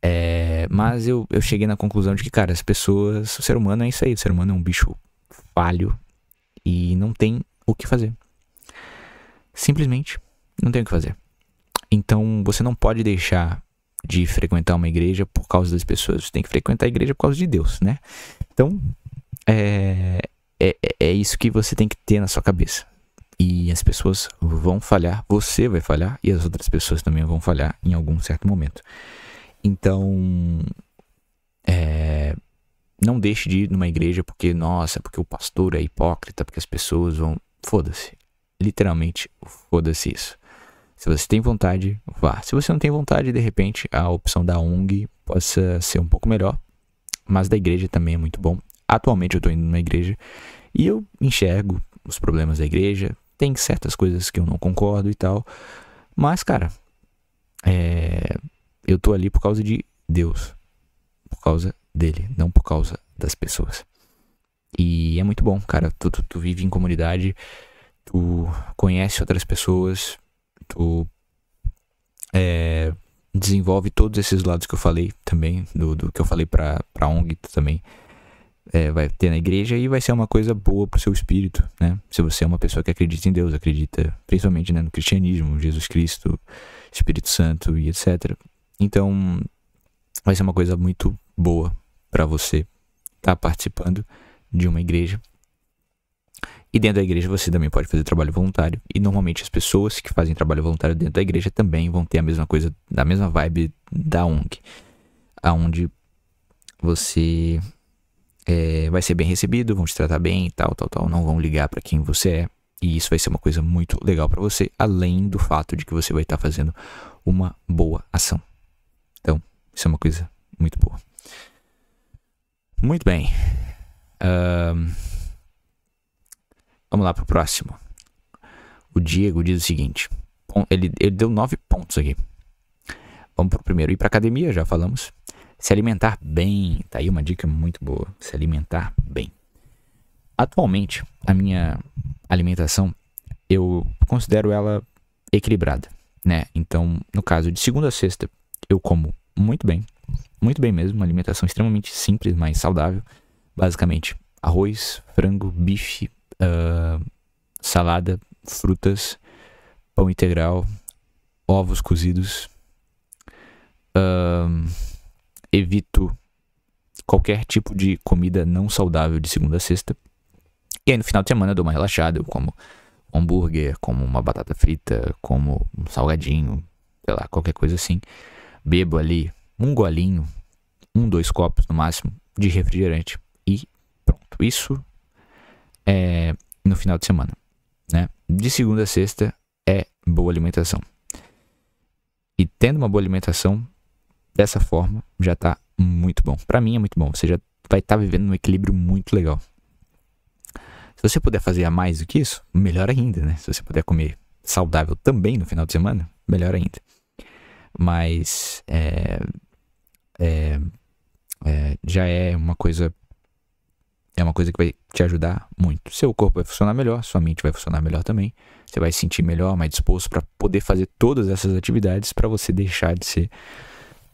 É, mas eu, eu cheguei na conclusão de que, cara, as pessoas, o ser humano é isso aí, o ser humano é um bicho falho, e não tem o que fazer. Simplesmente não tem o que fazer. Então você não pode deixar de frequentar uma igreja por causa das pessoas, você tem que frequentar a igreja por causa de Deus, né? Então é, é, é isso que você tem que ter na sua cabeça. E as pessoas vão falhar, você vai falhar e as outras pessoas também vão falhar em algum certo momento. Então, é, não deixe de ir numa igreja porque, nossa, porque o pastor é hipócrita, porque as pessoas vão. Foda-se. Literalmente, foda-se isso. Se você tem vontade, vá. Se você não tem vontade, de repente, a opção da ONG possa ser um pouco melhor. Mas da igreja também é muito bom. Atualmente eu estou indo numa igreja e eu enxergo os problemas da igreja. Tem certas coisas que eu não concordo e tal. Mas, cara, é... eu estou ali por causa de Deus. Por causa dele, não por causa das pessoas. E é muito bom, cara. Tu, tu, tu vive em comunidade, tu conhece outras pessoas, tu é, desenvolve todos esses lados que eu falei também, do, do que eu falei pra, pra ONG também. É, vai ter na igreja e vai ser uma coisa boa pro seu espírito, né? Se você é uma pessoa que acredita em Deus, acredita principalmente né, no cristianismo, Jesus Cristo, Espírito Santo e etc. Então, vai ser uma coisa muito boa para você estar tá participando de uma igreja. E dentro da igreja você também pode fazer trabalho voluntário. E normalmente as pessoas que fazem trabalho voluntário dentro da igreja também vão ter a mesma coisa, da mesma vibe da ONG. Aonde você é, vai ser bem recebido, vão te tratar bem e tal, tal, tal. Não vão ligar para quem você é. E isso vai ser uma coisa muito legal para você, além do fato de que você vai estar tá fazendo uma boa ação. Então, isso é uma coisa muito boa. Muito bem. Uh, vamos lá pro próximo. O Diego diz o seguinte: ele, ele deu nove pontos aqui. Vamos pro primeiro. Ir pra academia, já falamos. Se alimentar bem. Tá aí uma dica muito boa. Se alimentar bem. Atualmente, a minha alimentação, eu considero ela equilibrada, né? Então, no caso, de segunda a sexta, eu como muito bem muito bem mesmo, uma alimentação extremamente simples, mas saudável. Basicamente, arroz, frango, bife, uh, salada, frutas, pão integral, ovos cozidos. Uh, evito qualquer tipo de comida não saudável de segunda a sexta. E aí no final de semana eu dou uma relaxada, eu como um hambúrguer, como uma batata frita, como um salgadinho, sei lá, qualquer coisa assim. Bebo ali um golinho, um, dois copos no máximo, de refrigerante. E pronto. Isso é no final de semana. Né? De segunda a sexta é boa alimentação. E tendo uma boa alimentação, dessa forma, já tá muito bom. Para mim é muito bom. Você já vai estar tá vivendo um equilíbrio muito legal. Se você puder fazer a mais do que isso, melhor ainda, né? Se você puder comer saudável também no final de semana, melhor ainda. Mas é, é, é, já é uma coisa é uma coisa que vai te ajudar muito. Seu corpo vai funcionar melhor, sua mente vai funcionar melhor também. Você vai se sentir melhor, mais disposto para poder fazer todas essas atividades para você deixar de ser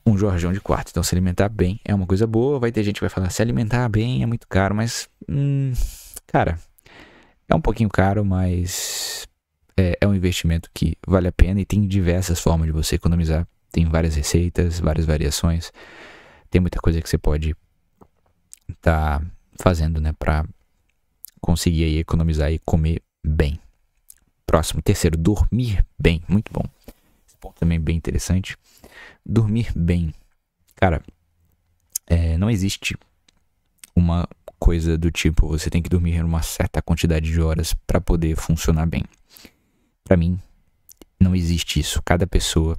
um Jorjão de quarto. Então, se alimentar bem é uma coisa boa. Vai ter gente que vai falar: se alimentar bem é muito caro, mas. Hum, cara, é um pouquinho caro, mas. É, é um investimento que vale a pena e tem diversas formas de você economizar tem várias receitas, várias variações. Tem muita coisa que você pode estar tá fazendo, né, para conseguir aí economizar e comer bem. Próximo, terceiro, dormir bem. Muito bom. Esse ponto também é bem interessante. Dormir bem. Cara, é, não existe uma coisa do tipo você tem que dormir uma certa quantidade de horas para poder funcionar bem. Para mim, não existe isso. Cada pessoa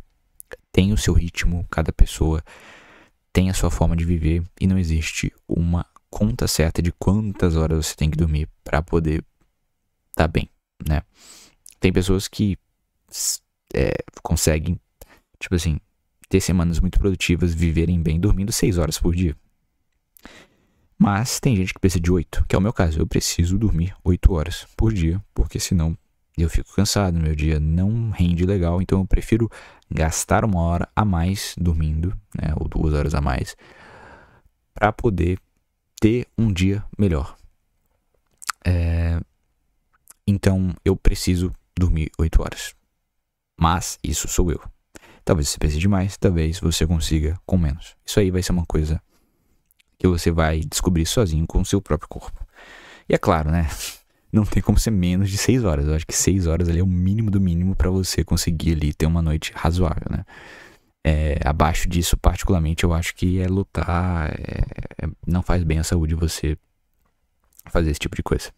tem o seu ritmo, cada pessoa tem a sua forma de viver e não existe uma conta certa de quantas horas você tem que dormir para poder estar tá bem, né? Tem pessoas que é, conseguem, tipo assim, ter semanas muito produtivas, viverem bem dormindo seis horas por dia. Mas tem gente que precisa de oito que é o meu caso. Eu preciso dormir oito horas por dia, porque senão eu fico cansado, meu dia não rende legal, então eu prefiro gastar uma hora a mais dormindo, né, ou duas horas a mais, para poder ter um dia melhor. É, então eu preciso dormir 8 horas. Mas isso sou eu. Talvez você pense demais, talvez você consiga com menos. Isso aí vai ser uma coisa que você vai descobrir sozinho com o seu próprio corpo. E é claro, né? não tem como ser menos de 6 horas. Eu acho que 6 horas ali é o mínimo do mínimo para você conseguir ali ter uma noite razoável, né? É, abaixo disso, particularmente, eu acho que é lutar. É, é, não faz bem à saúde você fazer esse tipo de coisa.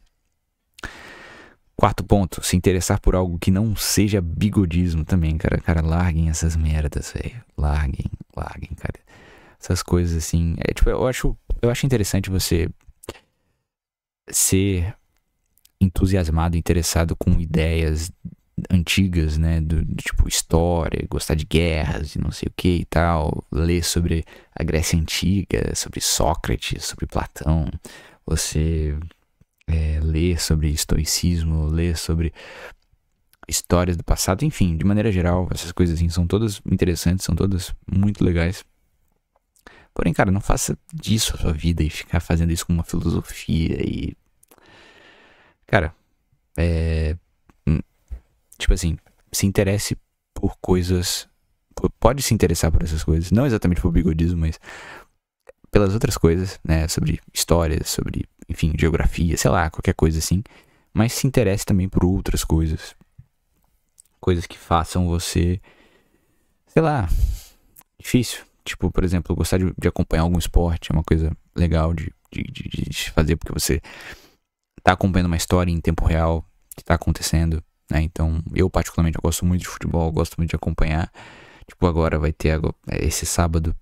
Quarto ponto, se interessar por algo que não seja bigodismo também, cara. Cara, larguem essas merdas, velho. Larguem, larguem, cara. Essas coisas assim. É, tipo, eu acho, eu acho interessante você ser entusiasmado, interessado com ideias antigas, né, do, do, tipo história, gostar de guerras e não sei o que e tal, ler sobre a Grécia antiga, sobre Sócrates, sobre Platão, você é, ler sobre estoicismo, ler sobre histórias do passado, enfim, de maneira geral, essas coisas assim são todas interessantes, são todas muito legais. Porém, cara, não faça disso a sua vida e ficar fazendo isso com uma filosofia e Cara, é. Hum, tipo assim, se interesse por coisas. Pode se interessar por essas coisas. Não exatamente por bigodismo, mas pelas outras coisas, né? Sobre histórias, sobre, enfim, geografia, sei lá, qualquer coisa assim. Mas se interesse também por outras coisas. Coisas que façam você. Sei lá. Difícil. Tipo, por exemplo, gostar de, de acompanhar algum esporte é uma coisa legal de, de, de fazer, porque você tá acompanhando uma história em tempo real que tá acontecendo, né? Então, eu particularmente eu gosto muito de futebol, gosto muito de acompanhar. Tipo, agora vai ter é, esse sábado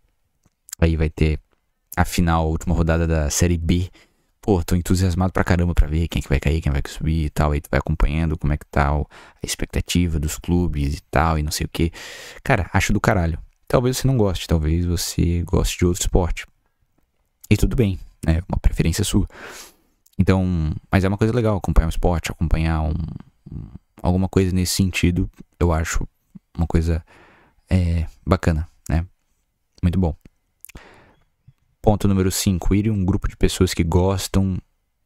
aí vai ter a final, a última rodada da Série B. Pô, tô entusiasmado pra caramba pra ver quem é que vai cair, quem vai subir e tal. Aí tu vai acompanhando como é que tá a expectativa dos clubes e tal, e não sei o que. Cara, acho do caralho. Talvez você não goste, talvez você goste de outro esporte. E tudo bem, né? Uma preferência sua. Então, mas é uma coisa legal acompanhar um esporte, acompanhar um, alguma coisa nesse sentido, eu acho uma coisa é, bacana, né? Muito bom. Ponto número 5, ir em um grupo de pessoas que gostam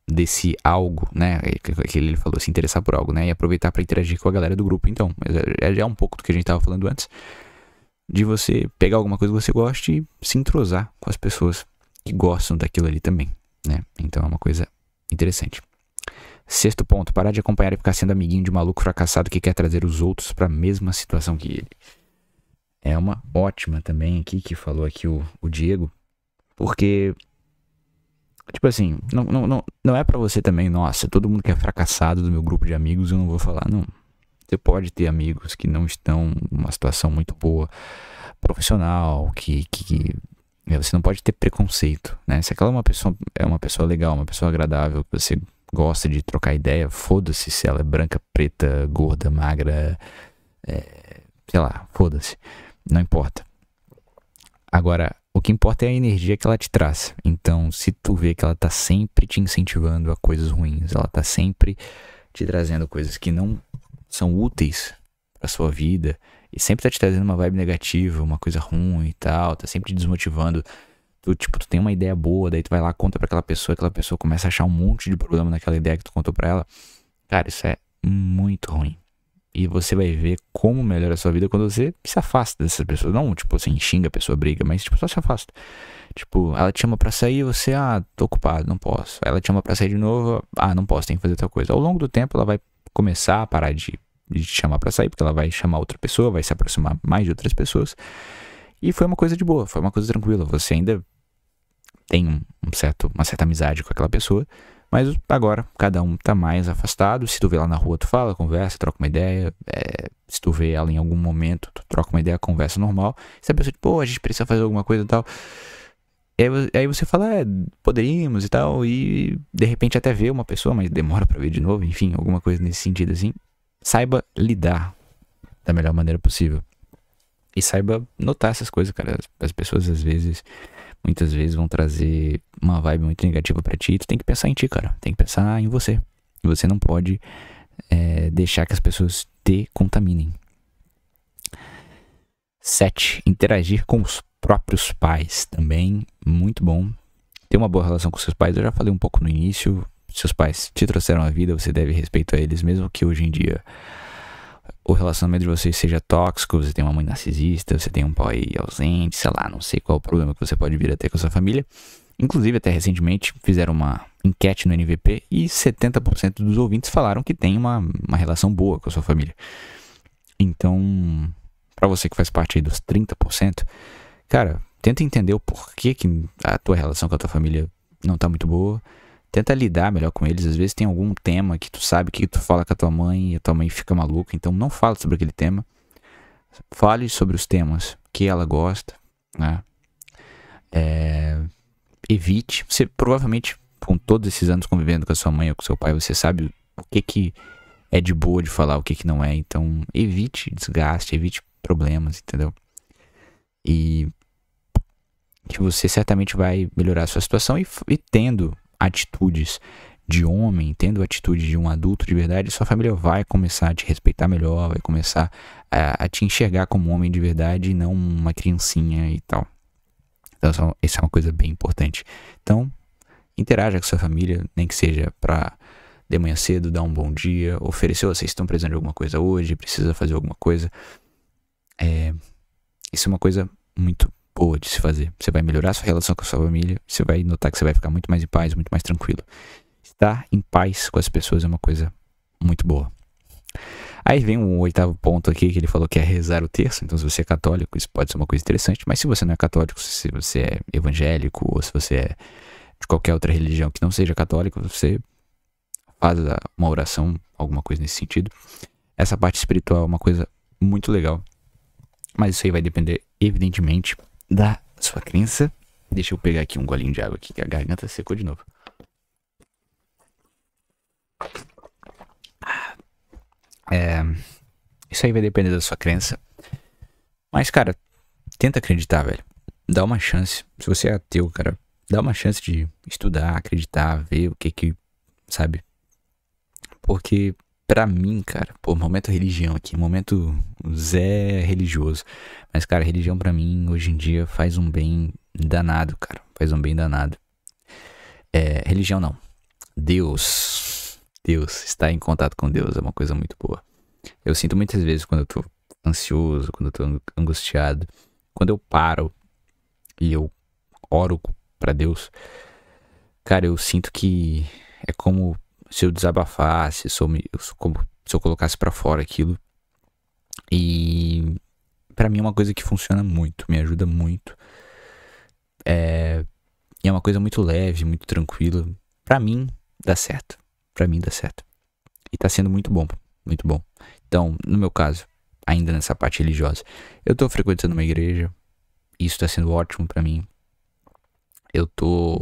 desse algo, né? Que ele falou, se interessar por algo, né? E aproveitar para interagir com a galera do grupo, então. É, é um pouco do que a gente tava falando antes. De você pegar alguma coisa que você goste e se entrosar com as pessoas que gostam daquilo ali também, né? Então é uma coisa Interessante. Sexto ponto, parar de acompanhar e ficar sendo amiguinho de um maluco fracassado que quer trazer os outros para a mesma situação que ele. É uma ótima também aqui que falou aqui o, o Diego, porque tipo assim, não, não, não, não é para você também, nossa, todo mundo que é fracassado do meu grupo de amigos, eu não vou falar, não. Você pode ter amigos que não estão numa situação muito boa profissional, que, que é, você não pode ter preconceito, né? Se aquela é uma pessoa, é uma pessoa legal, uma pessoa agradável, que você gosta de trocar ideia, foda-se se ela é branca, preta, gorda, magra, é, sei lá, foda-se. Não importa. Agora, o que importa é a energia que ela te traz. Então, se tu vê que ela tá sempre te incentivando a coisas ruins, ela tá sempre te trazendo coisas que não são úteis pra sua vida, e sempre tá te trazendo uma vibe negativa, uma coisa ruim e tal, tá sempre te desmotivando. Tu, tipo, tu tem uma ideia boa, daí tu vai lá, conta pra aquela pessoa, aquela pessoa começa a achar um monte de problema naquela ideia que tu contou pra ela. Cara, isso é muito ruim. E você vai ver como melhora a sua vida quando você se afasta dessas pessoas. Não, tipo, assim, xinga a pessoa, briga, mas, tipo, só se afasta. Tipo, ela te chama pra sair e você, ah, tô ocupado, não posso. Ela te chama pra sair de novo, ah, não posso, tem que fazer outra coisa. Ao longo do tempo, ela vai começar a parar de de te chamar para sair, porque ela vai chamar outra pessoa, vai se aproximar mais de outras pessoas. E foi uma coisa de boa, foi uma coisa tranquila. Você ainda tem um certo, uma certa amizade com aquela pessoa, mas agora cada um tá mais afastado. Se tu vê ela na rua, tu fala, conversa, troca uma ideia. É, se tu vê ela em algum momento, tu troca uma ideia, conversa normal. Se a pessoa, tipo, pô, a gente precisa fazer alguma coisa e tal. aí, aí você fala, é, poderíamos e tal. E de repente até vê uma pessoa, mas demora para ver de novo. Enfim, alguma coisa nesse sentido assim saiba lidar da melhor maneira possível. E saiba notar essas coisas, cara. As pessoas às vezes, muitas vezes vão trazer uma vibe muito negativa para ti. Tu tem que pensar em ti, cara. Tem que pensar em você. E você não pode é, deixar que as pessoas te contaminem. 7. Interagir com os próprios pais também. Muito bom. Ter uma boa relação com seus pais. Eu já falei um pouco no início seus pais te trouxeram a vida, você deve respeito a eles, mesmo que hoje em dia o relacionamento de vocês seja tóxico, você tem uma mãe narcisista, você tem um pai ausente, sei lá, não sei qual o problema que você pode vir a ter com a sua família. Inclusive, até recentemente fizeram uma enquete no NVP e 70% dos ouvintes falaram que tem uma, uma relação boa com a sua família. Então, para você que faz parte aí dos 30%, cara, tenta entender o porquê que a tua relação com a tua família não tá muito boa tenta lidar melhor com eles. Às vezes tem algum tema que tu sabe que tu fala com a tua mãe e a tua mãe fica maluca, então não fala sobre aquele tema. Fale sobre os temas que ela gosta, né? É, evite. Você provavelmente, com todos esses anos convivendo com a sua mãe ou com seu pai, você sabe o que que é de boa de falar, o que que não é. Então, evite desgaste, evite problemas, entendeu? E que você certamente vai melhorar a sua situação e, e tendo atitudes de homem, tendo a atitude de um adulto de verdade, sua família vai começar a te respeitar melhor, vai começar a, a te enxergar como um homem de verdade e não uma criancinha e tal. Então, é isso é uma coisa bem importante. Então, interaja com sua família, nem que seja para de manhã cedo dar um bom dia, oferecer, vocês estão precisando de alguma coisa hoje, precisa fazer alguma coisa. É, isso é uma coisa muito boa de se fazer. Você vai melhorar sua relação com a sua família, você vai notar que você vai ficar muito mais em paz, muito mais tranquilo. Estar em paz com as pessoas é uma coisa muito boa. Aí vem um oitavo ponto aqui que ele falou que é rezar o terço. Então, se você é católico, isso pode ser uma coisa interessante. Mas se você não é católico, se você é evangélico ou se você é de qualquer outra religião que não seja católico, você faz uma oração, alguma coisa nesse sentido. Essa parte espiritual é uma coisa muito legal. Mas isso aí vai depender, evidentemente, da sua crença. Deixa eu pegar aqui um golinho de água aqui, que a garganta secou de novo. Ah, é, isso aí vai depender da sua crença. Mas, cara, tenta acreditar, velho. Dá uma chance. Se você é ateu, cara, dá uma chance de estudar, acreditar, ver o que que, sabe? Porque para mim, cara, pô, momento religião aqui, momento Zé religioso. Mas, cara, religião para mim hoje em dia faz um bem danado, cara. Faz um bem danado. É, religião não. Deus. Deus. Estar em contato com Deus é uma coisa muito boa. Eu sinto muitas vezes quando eu tô ansioso, quando eu tô angustiado, quando eu paro e eu oro para Deus, cara, eu sinto que é como se eu desabafasse, se eu, me, se eu colocasse para fora aquilo. E para mim é uma coisa que funciona muito, me ajuda muito. É, é uma coisa muito leve, muito tranquila. Para mim dá certo. Para mim dá certo. E tá sendo muito bom, muito bom. Então, no meu caso, ainda nessa parte religiosa, eu tô frequentando uma igreja. Isso tá sendo ótimo para mim. Eu tô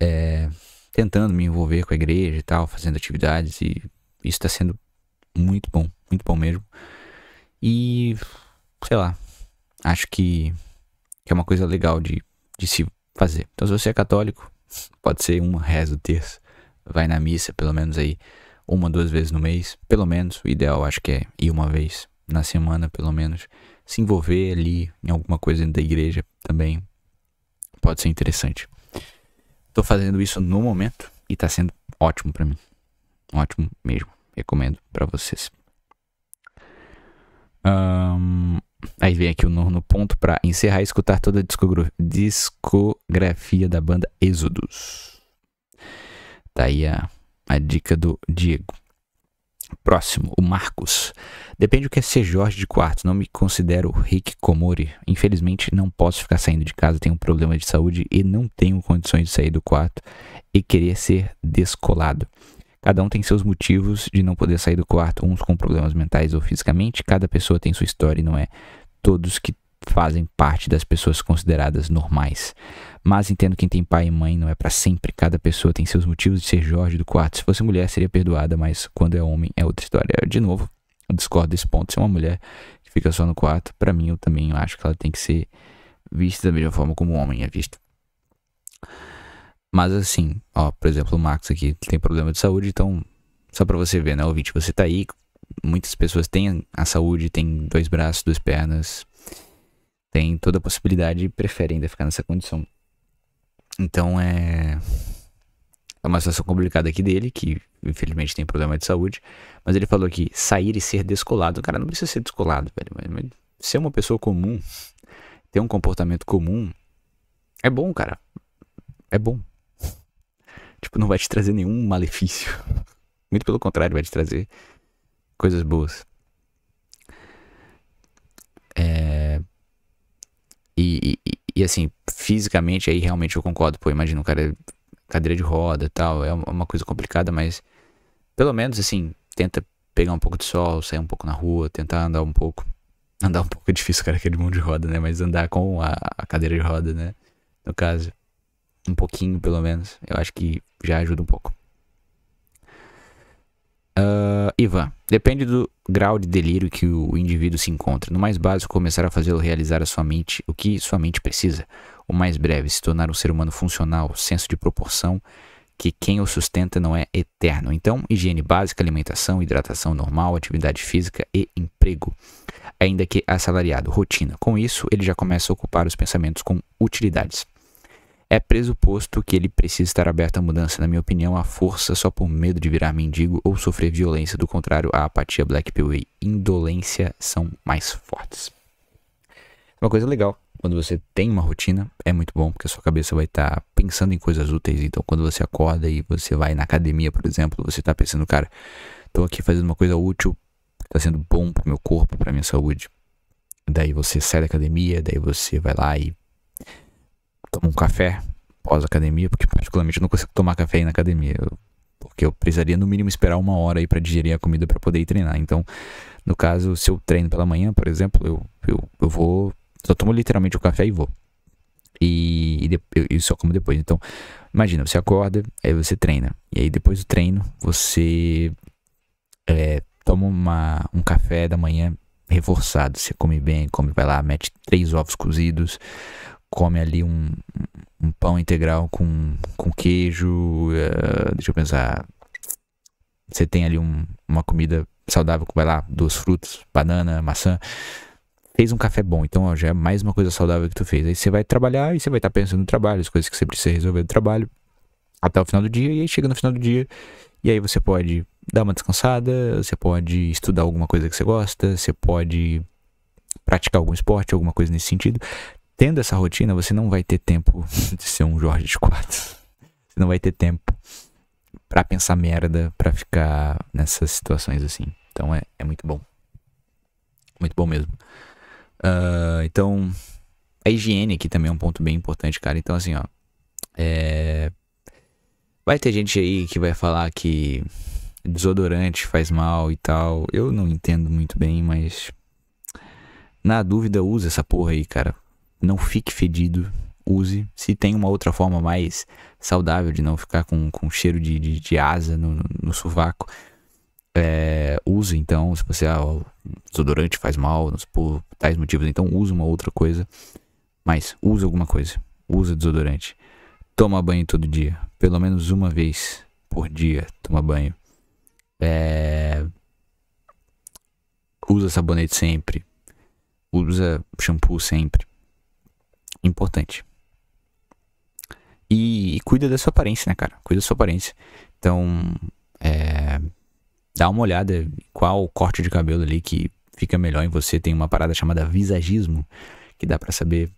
é, tentando me envolver com a igreja e tal, fazendo atividades e isso está sendo muito bom, muito bom mesmo. E sei lá, acho que, que é uma coisa legal de, de se fazer. Então, se você é católico, pode ser uma reza o terço, vai na missa pelo menos aí uma, duas vezes no mês, pelo menos. O ideal acho que é ir uma vez na semana, pelo menos. Se envolver ali em alguma coisa dentro da igreja também pode ser interessante. Tô fazendo isso no momento e tá sendo ótimo para mim. Ótimo mesmo. Recomendo para vocês. Um, aí vem aqui o nono ponto para encerrar e escutar toda a discografia da banda Exodus. Tá aí a, a dica do Diego. Próximo, o Marcos. Depende o que é ser Jorge de Quartos. Não me considero Rick Komori. Infelizmente, não posso ficar saindo de casa. Tenho um problema de saúde e não tenho condições de sair do quarto e querer ser descolado. Cada um tem seus motivos de não poder sair do quarto, uns com problemas mentais ou fisicamente. Cada pessoa tem sua história e não é todos que fazem parte das pessoas consideradas normais. Mas entendo quem tem pai e mãe não é para sempre. Cada pessoa tem seus motivos de ser Jorge do quarto. Se fosse mulher, seria perdoada, mas quando é homem é outra história. De novo, eu discordo desse ponto. Se é uma mulher que fica só no quarto, para mim eu também acho que ela tem que ser vista da mesma forma como o homem é visto. Mas assim, ó, por exemplo, o Max aqui tem problema de saúde, então só para você ver, né, ouvinte, você tá aí, muitas pessoas têm a saúde, têm dois braços, duas pernas, tem toda a possibilidade e prefere ainda ficar nessa condição. Então é. É uma situação complicada aqui dele, que infelizmente tem problema de saúde. Mas ele falou que sair e ser descolado. Cara, não precisa ser descolado, velho. Mas ser uma pessoa comum, ter um comportamento comum, é bom, cara. É bom. Tipo, não vai te trazer nenhum malefício. Muito pelo contrário, vai te trazer coisas boas. É e, e, assim, fisicamente aí realmente eu concordo. Pô, imagina um cara é cadeira de roda tal. É uma coisa complicada, mas pelo menos assim, tenta pegar um pouco de sol, sair um pouco na rua, tentar andar um pouco. Andar um pouco é difícil, cara, aquele mundo de roda, né? Mas andar com a, a cadeira de roda, né? No caso. Um pouquinho, pelo menos. Eu acho que já ajuda um pouco. Uh, Ivan, depende do grau de delírio que o indivíduo se encontra. No mais básico, começar a fazê-lo realizar a sua mente o que sua mente precisa. O mais breve, se tornar um ser humano funcional, senso de proporção que quem o sustenta não é eterno. Então, higiene básica, alimentação, hidratação normal, atividade física e emprego, ainda que assalariado, rotina. Com isso, ele já começa a ocupar os pensamentos com utilidades. É presuposto que ele precisa estar aberto à mudança, na minha opinião, a força só por medo de virar mendigo ou sofrer violência. Do contrário, a apatia, black pill e indolência são mais fortes. Uma coisa legal, quando você tem uma rotina, é muito bom, porque a sua cabeça vai estar tá pensando em coisas úteis. Então, quando você acorda e você vai na academia, por exemplo, você está pensando, cara, estou aqui fazendo uma coisa útil, está sendo bom para o meu corpo, para minha saúde. Daí você sai da academia, daí você vai lá e tomo um café pós-academia, porque particularmente eu não consigo tomar café aí na academia. Eu, porque eu precisaria no mínimo esperar uma hora aí para digerir a comida para poder ir treinar. Então, no caso, se eu treino pela manhã, por exemplo, eu, eu, eu vou. Só tomo literalmente o café e vou. E, e, de, eu, só como depois. Então, imagina, você acorda, aí você treina. E aí depois do treino, você é, toma uma, um café da manhã reforçado. Você come bem, come, vai lá, mete três ovos cozidos, come ali um, um pão integral com, com queijo, uh, deixa eu pensar, você tem ali um, uma comida saudável, vai lá, duas frutas, banana, maçã, fez um café bom, então ó, já é mais uma coisa saudável que tu fez. Aí você vai trabalhar e você vai estar tá pensando no trabalho, as coisas que você precisa resolver do trabalho até o final do dia, e aí chega no final do dia, e aí você pode dar uma descansada, você pode estudar alguma coisa que você gosta, você pode praticar algum esporte, alguma coisa nesse sentido tendo essa rotina, você não vai ter tempo de ser um Jorge de quatro. Você não vai ter tempo para pensar merda, para ficar nessas situações assim. Então é, é muito bom. Muito bom mesmo. Uh, então, a higiene aqui também é um ponto bem importante, cara. Então, assim, ó. É... Vai ter gente aí que vai falar que desodorante faz mal e tal. Eu não entendo muito bem, mas. Na dúvida, usa essa porra aí, cara não fique fedido, use. Se tem uma outra forma mais saudável de não ficar com, com cheiro de, de, de asa no, no, no sovaco, é, use então. Se você, ah, o desodorante faz mal, por tais motivos, então use uma outra coisa. Mas use alguma coisa. use desodorante. Toma banho todo dia. Pelo menos uma vez por dia. Toma banho. É... Usa sabonete sempre. Usa shampoo sempre importante. E, e, cuida da sua aparência, né, cara? Cuida da sua aparência. Então, é, dá uma olhada qual corte de cabelo ali que fica melhor em você. Tem uma parada chamada visagismo, que dá para saber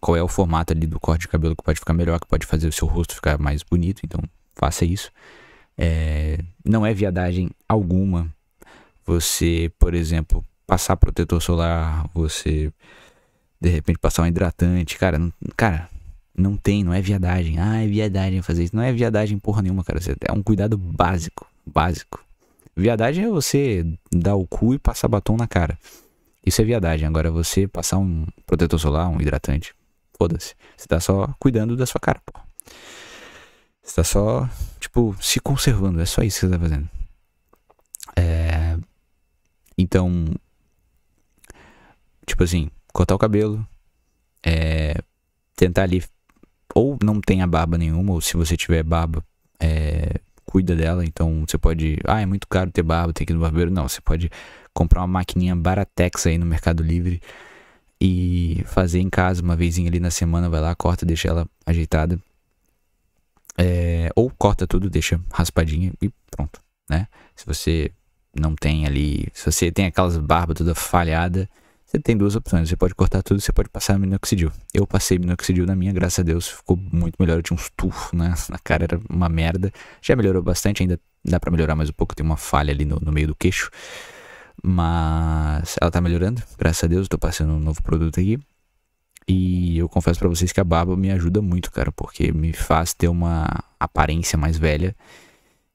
qual é o formato ali do corte de cabelo que pode ficar melhor, que pode fazer o seu rosto ficar mais bonito. Então, faça isso. É, não é viadagem alguma você, por exemplo, passar protetor solar, você de repente passar um hidratante, cara, não, cara, não tem, não é viadagem. Ah, é viadagem fazer isso. Não é viadagem porra nenhuma, cara. É um cuidado básico, básico. Viadagem é você dar o cu e passar batom na cara. Isso é viadagem. Agora você passar um protetor solar, um hidratante, foda-se. Você tá só cuidando da sua cara, pô. Você tá só, tipo, se conservando. É só isso que você tá fazendo. É... Então, tipo assim, cortar o cabelo, é, tentar ali, ou não tenha barba nenhuma, ou se você tiver barba, é, cuida dela. Então você pode, ah, é muito caro ter barba, tem que ir no barbeiro. Não, você pode comprar uma maquininha Baratex aí no Mercado Livre e fazer em casa uma vez ali na semana, vai lá, corta, deixa ela ajeitada. É, ou corta tudo, deixa raspadinha e pronto, né? Se você não tem ali, se você tem aquelas barbas toda falhada, você tem duas opções, você pode cortar tudo, você pode passar minoxidil. Eu passei minoxidil na minha, graças a Deus, ficou muito melhor, eu tinha uns tufos né? na cara, era uma merda. Já melhorou bastante, ainda dá para melhorar mais um pouco, tem uma falha ali no, no, meio do queixo. Mas ela tá melhorando, graças a Deus, eu tô passando um novo produto aqui. E eu confesso para vocês que a barba me ajuda muito, cara, porque me faz ter uma aparência mais velha.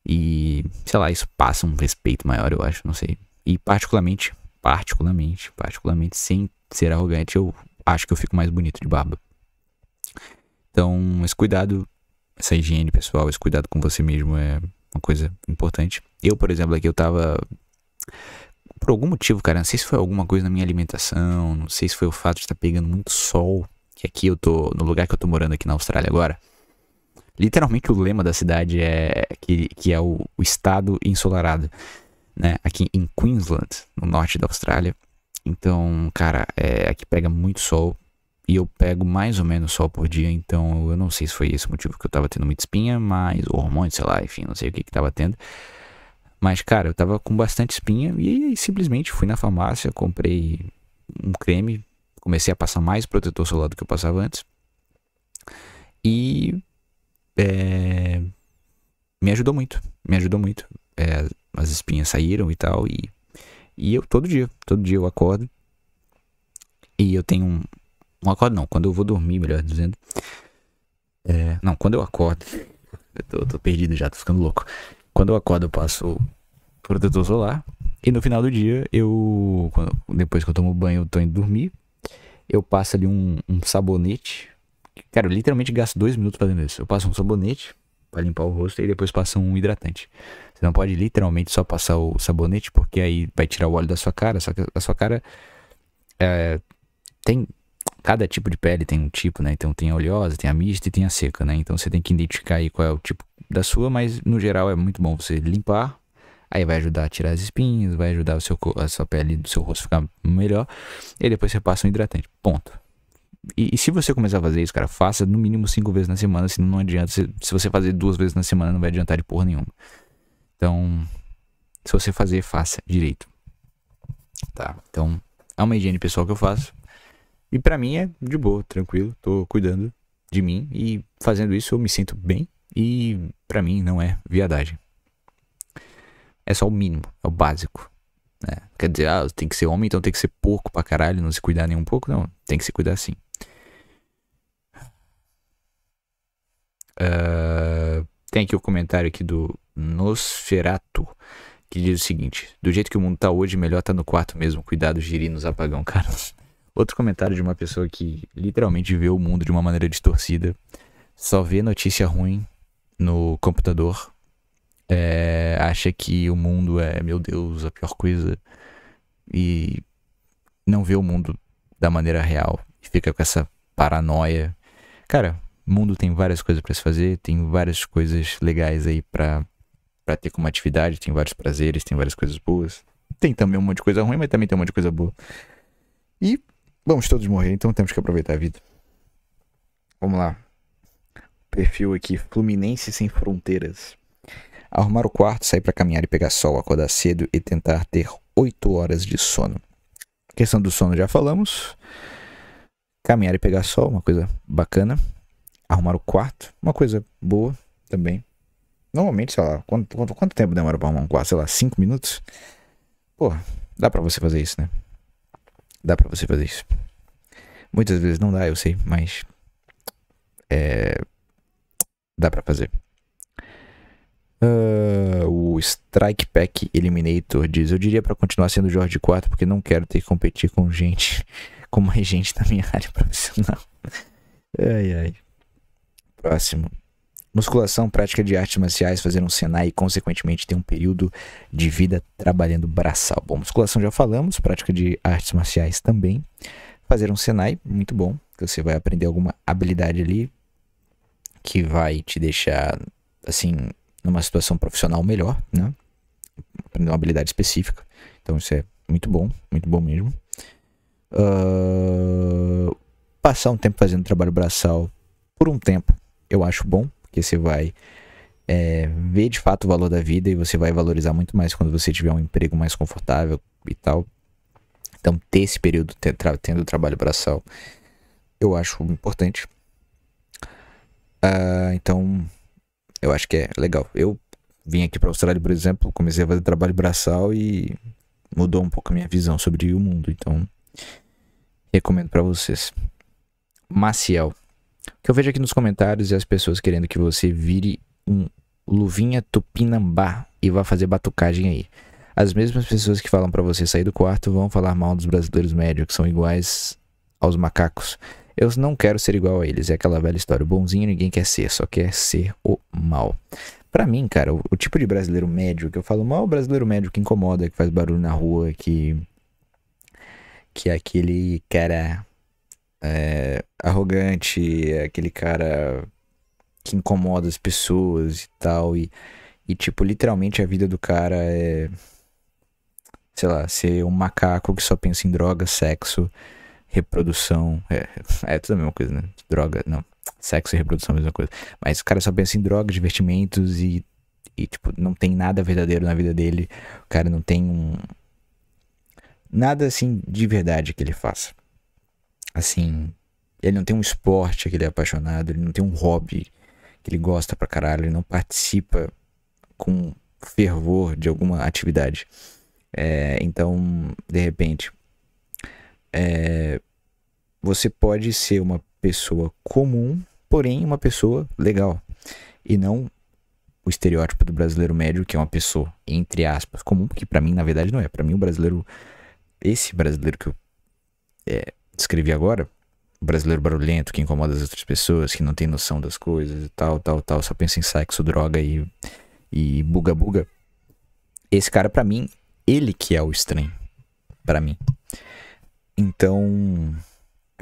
E, sei lá, isso passa um respeito maior, eu acho, não sei. E particularmente, particularmente, particularmente, sem ser arrogante, eu acho que eu fico mais bonito de barba. Então, esse cuidado, essa higiene pessoal, esse cuidado com você mesmo é uma coisa importante. Eu, por exemplo, aqui eu tava. Por algum motivo, cara, não sei se foi alguma coisa na minha alimentação, não sei se foi o fato de estar tá pegando muito sol, que aqui eu tô, no lugar que eu tô morando aqui na Austrália agora, literalmente o lema da cidade é que, que é o, o estado ensolarado né, aqui em Queensland, no norte da Austrália. Então, cara, é, aqui pega muito sol. E eu pego mais ou menos sol por dia, então eu não sei se foi esse o motivo que eu tava tendo muita espinha, mas o hormônio, sei lá, enfim, não sei o que que tava tendo. Mas, cara, eu tava com bastante espinha e, aí, simplesmente fui na farmácia, comprei um creme, comecei a passar mais protetor solar do que eu passava antes. E é, me ajudou muito, me ajudou muito. É, as espinhas saíram e tal. E, e eu, todo dia, todo dia eu acordo. E eu tenho um. Não um acordo, não. Quando eu vou dormir, melhor dizendo. É, não, quando eu acordo. Eu tô, tô perdido já, tô ficando louco. Quando eu acordo, eu passo protetor solar. E no final do dia, eu. Quando, depois que eu tomo banho, eu tô indo dormir. Eu passo ali um, um sabonete. Cara, eu literalmente gasto dois minutos fazendo isso. Eu passo um sabonete para limpar o rosto e depois passo um hidratante. Você não pode literalmente só passar o sabonete, porque aí vai tirar o óleo da sua cara. Só que a sua cara é, tem. Cada tipo de pele tem um tipo, né? Então tem a oleosa, tem a mista e tem a seca, né? Então você tem que identificar aí qual é o tipo da sua, mas no geral é muito bom você limpar. Aí vai ajudar a tirar as espinhas, vai ajudar o seu, a sua pele do seu rosto ficar melhor. E depois você passa um hidratante. Ponto. E, e, se você começar a fazer isso, cara, faça no mínimo cinco vezes na semana, senão não adianta. Se, se você fazer duas vezes na semana, não vai adiantar de porra nenhuma. Então, se você fazer, faça direito. Tá? Então, é uma higiene pessoal que eu faço. E para mim é de boa, tranquilo. Tô cuidando de mim e fazendo isso eu me sinto bem e para mim não é viadagem. É só o mínimo, é o básico. Né? Quer dizer, ah, tem que ser homem, então tem que ser porco pra caralho, não se cuidar nem um pouco. Não, tem que se cuidar sim. Uh, tem aqui o um comentário aqui do Nosferatu que diz o seguinte: Do jeito que o mundo tá hoje, melhor tá no quarto mesmo. Cuidado, girinos, apagão, cara. Outro comentário de uma pessoa que literalmente vê o mundo de uma maneira distorcida, só vê notícia ruim no computador, é, acha que o mundo é, meu Deus, a pior coisa, e não vê o mundo da maneira real, e fica com essa paranoia. Cara, mundo tem várias coisas para se fazer, tem várias coisas legais aí para para ter como atividade, tem vários prazeres, tem várias coisas boas. Tem também um monte de coisa ruim, mas também tem um monte de coisa boa. E vamos todos morrer, então temos que aproveitar a vida. Vamos lá. Perfil aqui, Fluminense sem fronteiras. Arrumar o quarto, sair para caminhar e pegar sol, acordar cedo e tentar ter 8 horas de sono. questão do sono já falamos. Caminhar e pegar sol, uma coisa bacana arrumar o quarto, uma coisa boa também. Normalmente, sei lá, quanto, quanto, quanto tempo demora pra arrumar um quarto? Sei lá, cinco minutos? Pô, dá pra você fazer isso, né? Dá pra você fazer isso. Muitas vezes não dá, eu sei, mas. É. Dá pra fazer. Uh, o Strike Pack Eliminator diz: Eu diria para continuar sendo Jorge 4 porque não quero ter que competir com gente, com mais gente da minha área profissional. ai, ai. Próximo. Musculação, prática de artes marciais, fazer um Senai e, consequentemente, ter um período de vida trabalhando braçal. Bom, musculação já falamos, prática de artes marciais também. Fazer um Senai, muito bom, que você vai aprender alguma habilidade ali que vai te deixar, assim, numa situação profissional melhor, né? Aprender uma habilidade específica. Então, isso é muito bom, muito bom mesmo. Uh... passar um tempo fazendo trabalho braçal por um tempo eu acho bom, porque você vai é, ver de fato o valor da vida e você vai valorizar muito mais quando você tiver um emprego mais confortável e tal. Então, ter esse período tendo trabalho braçal, eu acho importante. Uh, então, eu acho que é legal. Eu vim aqui para a Austrália, por exemplo, comecei a fazer trabalho braçal e mudou um pouco a minha visão sobre o mundo. Então, recomendo para vocês. Maciel. O que eu vejo aqui nos comentários é as pessoas querendo que você vire um luvinha tupinambá e vá fazer batucagem aí. As mesmas pessoas que falam para você sair do quarto vão falar mal dos brasileiros médios, que são iguais aos macacos. Eu não quero ser igual a eles, é aquela velha história. O bonzinho ninguém quer ser, só quer ser o mal. Para mim, cara, o, o, tipo de brasileiro médio que eu falo mal é o brasileiro médio que incomoda, que faz barulho na rua, que. que é aquele cara. É, arrogante, é aquele cara que incomoda as pessoas e tal. E, e, tipo, literalmente a vida do cara é. Sei lá, ser um macaco que só pensa em droga, sexo, reprodução. É, é tudo a mesma coisa, né? Droga, não. Sexo e reprodução é a mesma coisa. Mas o cara só pensa em droga, divertimentos e. E, tipo, não tem nada verdadeiro na vida dele. O cara não tem um. Nada assim de verdade que ele faça. Assim, ele não tem um esporte que ele é apaixonado, ele não tem um hobby que ele gosta pra caralho, ele não participa com fervor de alguma atividade. É, então, de repente, é, você pode ser uma pessoa comum, porém uma pessoa legal. E não o estereótipo do brasileiro médio, que é uma pessoa, entre aspas, comum, que para mim, na verdade, não é. para mim, o brasileiro, esse brasileiro que eu é, descrevi agora, brasileiro barulhento que incomoda as outras pessoas, que não tem noção das coisas e tal, tal, tal, só pensa em sexo, droga e, e buga buga. Esse cara, para mim, ele que é o estranho. para mim. Então,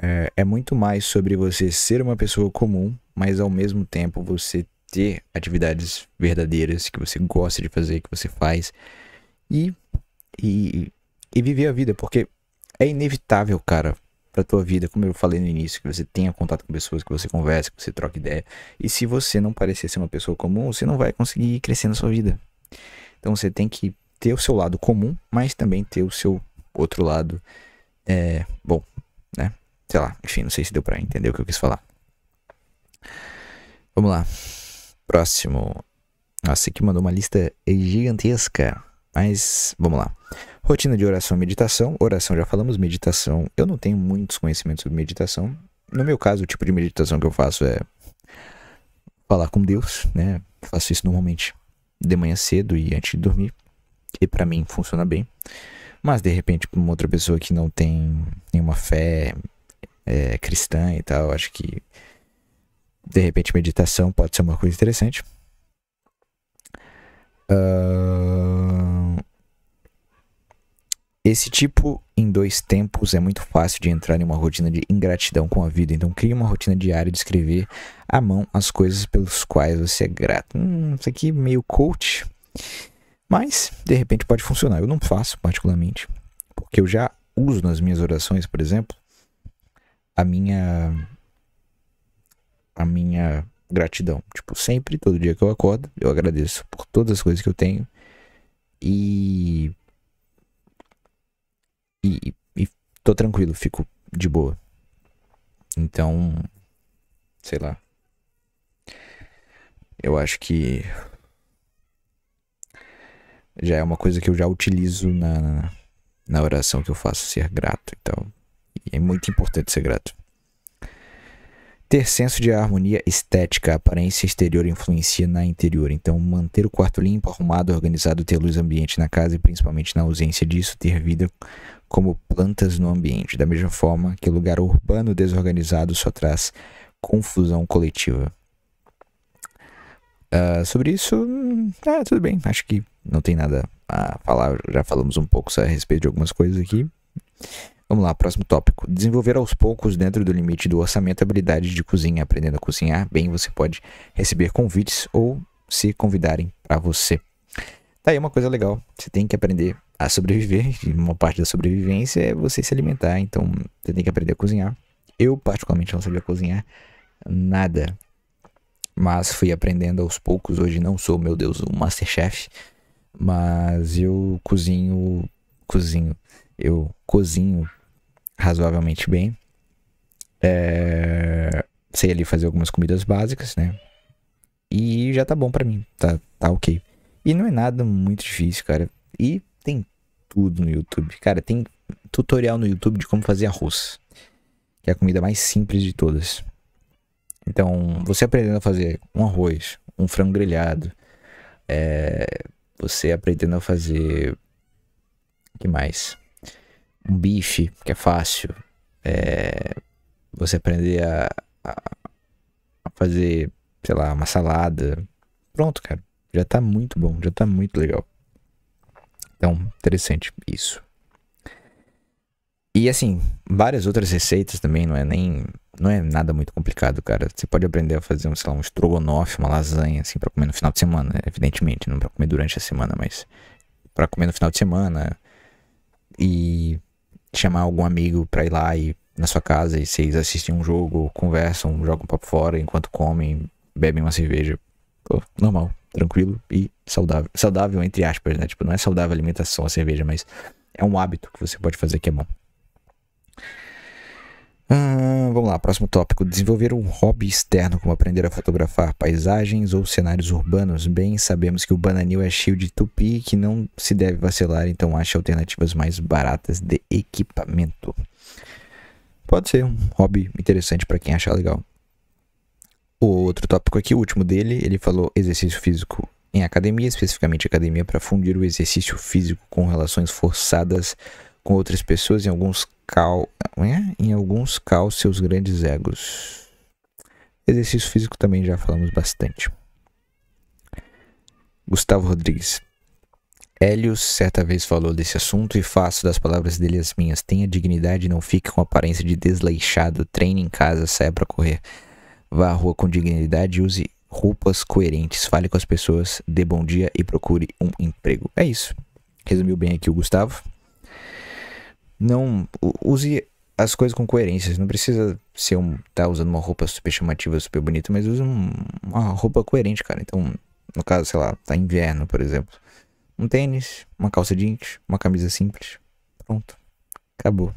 é, é muito mais sobre você ser uma pessoa comum, mas ao mesmo tempo você ter atividades verdadeiras que você gosta de fazer, que você faz. E, e, e viver a vida, porque é inevitável, cara para tua vida, como eu falei no início, que você tenha contato com pessoas, que você converse, que você troque ideia. E se você não parecer ser uma pessoa comum, você não vai conseguir crescer na sua vida. Então você tem que ter o seu lado comum, mas também ter o seu outro lado é, bom, né? Sei lá, enfim, não sei se deu para entender o que eu quis falar. Vamos lá. Próximo. Nossa, aqui mandou uma lista gigantesca. Mas vamos lá. Rotina de oração e meditação. Oração já falamos, meditação. Eu não tenho muitos conhecimentos sobre meditação. No meu caso, o tipo de meditação que eu faço é falar com Deus, né? faço isso normalmente de manhã cedo e antes de dormir. E para mim funciona bem. Mas de repente, pra uma outra pessoa que não tem nenhuma fé é, cristã e tal, acho que de repente meditação pode ser uma coisa interessante. Uh, esse tipo em dois tempos é muito fácil de entrar em uma rotina de ingratidão com a vida. Então crie uma rotina diária de escrever à mão as coisas pelos quais você é grato. Hum, isso aqui é meio coach, mas de repente pode funcionar. Eu não faço particularmente, porque eu já uso nas minhas orações, por exemplo, a minha a minha gratidão. Tipo, sempre todo dia que eu acordo, eu agradeço por todas as coisas que eu tenho e e, e tô tranquilo, fico de boa. Então, sei lá. Eu acho que já é uma coisa que eu já utilizo na, na oração que eu faço, ser grato e tal. E é muito importante ser grato. Ter senso de harmonia estética, a aparência exterior influencia na interior. Então, manter o quarto limpo, arrumado, organizado, ter luz ambiente na casa e principalmente na ausência disso, ter vida como plantas no ambiente. Da mesma forma que lugar urbano desorganizado só traz confusão coletiva. Uh, sobre isso, hum, é, tudo bem. Acho que não tem nada a falar. Já falamos um pouco a respeito de algumas coisas aqui. Vamos lá, próximo tópico. Desenvolver aos poucos, dentro do limite do orçamento, habilidades de cozinha. Aprendendo a cozinhar bem, você pode receber convites ou se convidarem para você. Tá aí uma coisa legal. Você tem que aprender a sobreviver. E uma parte da sobrevivência é você se alimentar. Então, você tem que aprender a cozinhar. Eu, particularmente, não sabia cozinhar nada. Mas fui aprendendo aos poucos. Hoje não sou, meu Deus, um masterchef. Mas eu cozinho. Cozinho. Eu cozinho razoavelmente bem. É, sei ali fazer algumas comidas básicas, né? E já tá bom para mim, tá, tá ok. E não é nada muito difícil, cara. E tem tudo no YouTube. Cara, tem tutorial no YouTube de como fazer arroz, que é a comida mais simples de todas. Então, você aprendendo a fazer um arroz, um frango grelhado, é, você aprendendo a fazer. que mais? um bife, que é fácil. É, você aprender a, a, a, fazer, sei lá, uma salada. Pronto, cara. Já tá muito bom, já tá muito legal. Então, interessante isso. E assim, várias outras receitas também, não é nem. Não é nada muito complicado, cara. Você pode aprender a fazer, um, sei lá, um estrogonofe, uma lasanha, assim, pra comer no final de semana, evidentemente, não pra comer durante a semana, mas para comer no final de semana. E chamar algum amigo pra ir lá e na sua casa e vocês assistem um jogo, conversam, jogam papo fora enquanto comem, bebem uma cerveja. Pô, normal, tranquilo e saudável. Saudável entre aspas, né? Tipo, não é saudável a alimentação, a cerveja, mas é um hábito que você pode fazer que é bom. Ah, vamos lá, próximo tópico. Desenvolver um hobby externo, como aprender a fotografar paisagens ou cenários urbanos. Bem, sabemos que o bananil é cheio de tupi que não se deve vacilar, então ache alternativas mais baratas de equipamento. Pode ser um hobby interessante para quem achar legal. O outro tópico aqui, o último dele, ele falou exercício físico em academia, especificamente academia, para fundir o exercício físico com relações forçadas com outras pessoas, em alguns cal, é, em alguns cal seus grandes egos. Exercício físico também já falamos bastante. Gustavo Rodrigues. Hélio certa vez falou desse assunto e faço das palavras dele as minhas. Tenha dignidade e não fique com aparência de desleixado. Treine em casa, saia para correr. Vá à rua com dignidade, use roupas coerentes, fale com as pessoas, dê bom dia e procure um emprego. É isso. Resumiu bem aqui o Gustavo não use as coisas com coerência. Não precisa ser um tá usando uma roupa super chamativa, super bonita, mas use um, uma roupa coerente, cara. Então, no caso, sei lá, tá inverno, por exemplo. Um tênis, uma calça jeans, uma camisa simples. Pronto. Acabou.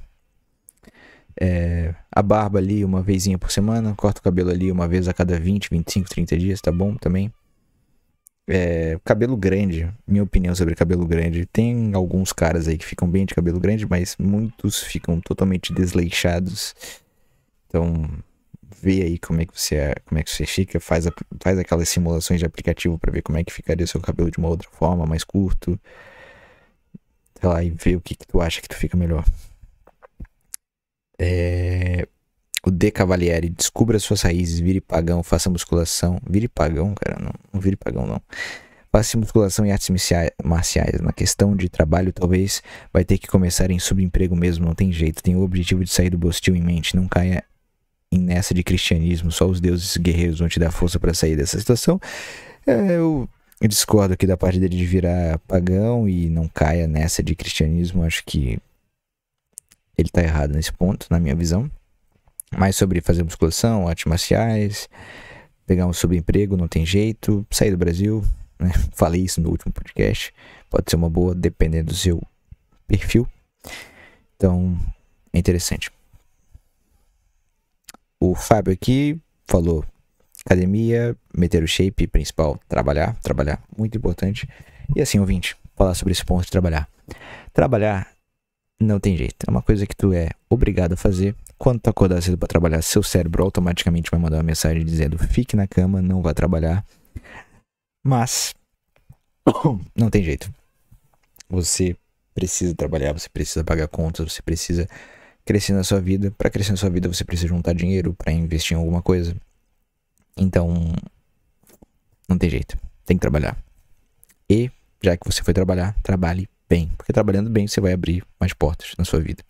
É, a barba ali uma vezinha por semana, corta o cabelo ali uma vez a cada 20, 25, 30 dias, tá bom também. É, cabelo grande, minha opinião sobre cabelo grande. Tem alguns caras aí que ficam bem de cabelo grande, mas muitos ficam totalmente desleixados. Então, vê aí como é que você, é, como é que você fica, faz, a, faz aquelas simulações de aplicativo para ver como é que ficaria o seu cabelo de uma outra forma, mais curto. Sei lá, e vê o que, que tu acha que tu fica melhor. É, o De Cavalieri, descubra suas raízes, vire pagão, faça musculação. Vire pagão, cara, não, não vire pagão não. Faça musculação e artes marciais. Na questão de trabalho, talvez vai ter que começar em subemprego mesmo, não tem jeito. Tem o objetivo de sair do bostil em mente, não caia em nessa de cristianismo. Só os deuses guerreiros vão te dar força para sair dessa situação. É, eu eu discordo aqui da parte dele de virar pagão e não caia nessa de cristianismo. Acho que ele tá errado nesse ponto, na minha visão mais sobre fazer musculação, artes marciais, pegar um subemprego, não tem jeito, sair do Brasil, né? Falei isso no último podcast. Pode ser uma boa, dependendo do seu perfil. Então, é interessante. O Fábio aqui falou: academia, meter o shape principal, trabalhar, trabalhar, muito importante. E assim, ouvinte, falar sobre esse ponto de trabalhar. Trabalhar não tem jeito, é uma coisa que tu é obrigado a fazer quando tu acordar cedo pra trabalhar, seu cérebro automaticamente vai mandar uma mensagem dizendo: fique na cama, não vá trabalhar. Mas. Não tem jeito. Você precisa trabalhar, você precisa pagar contas, você precisa crescer na sua vida. Para crescer na sua vida, você precisa juntar dinheiro para investir em alguma coisa. Então, não tem jeito. Tem que trabalhar. E, já que você foi trabalhar, trabalhe bem. Porque trabalhando bem, você vai abrir mais portas na sua vida.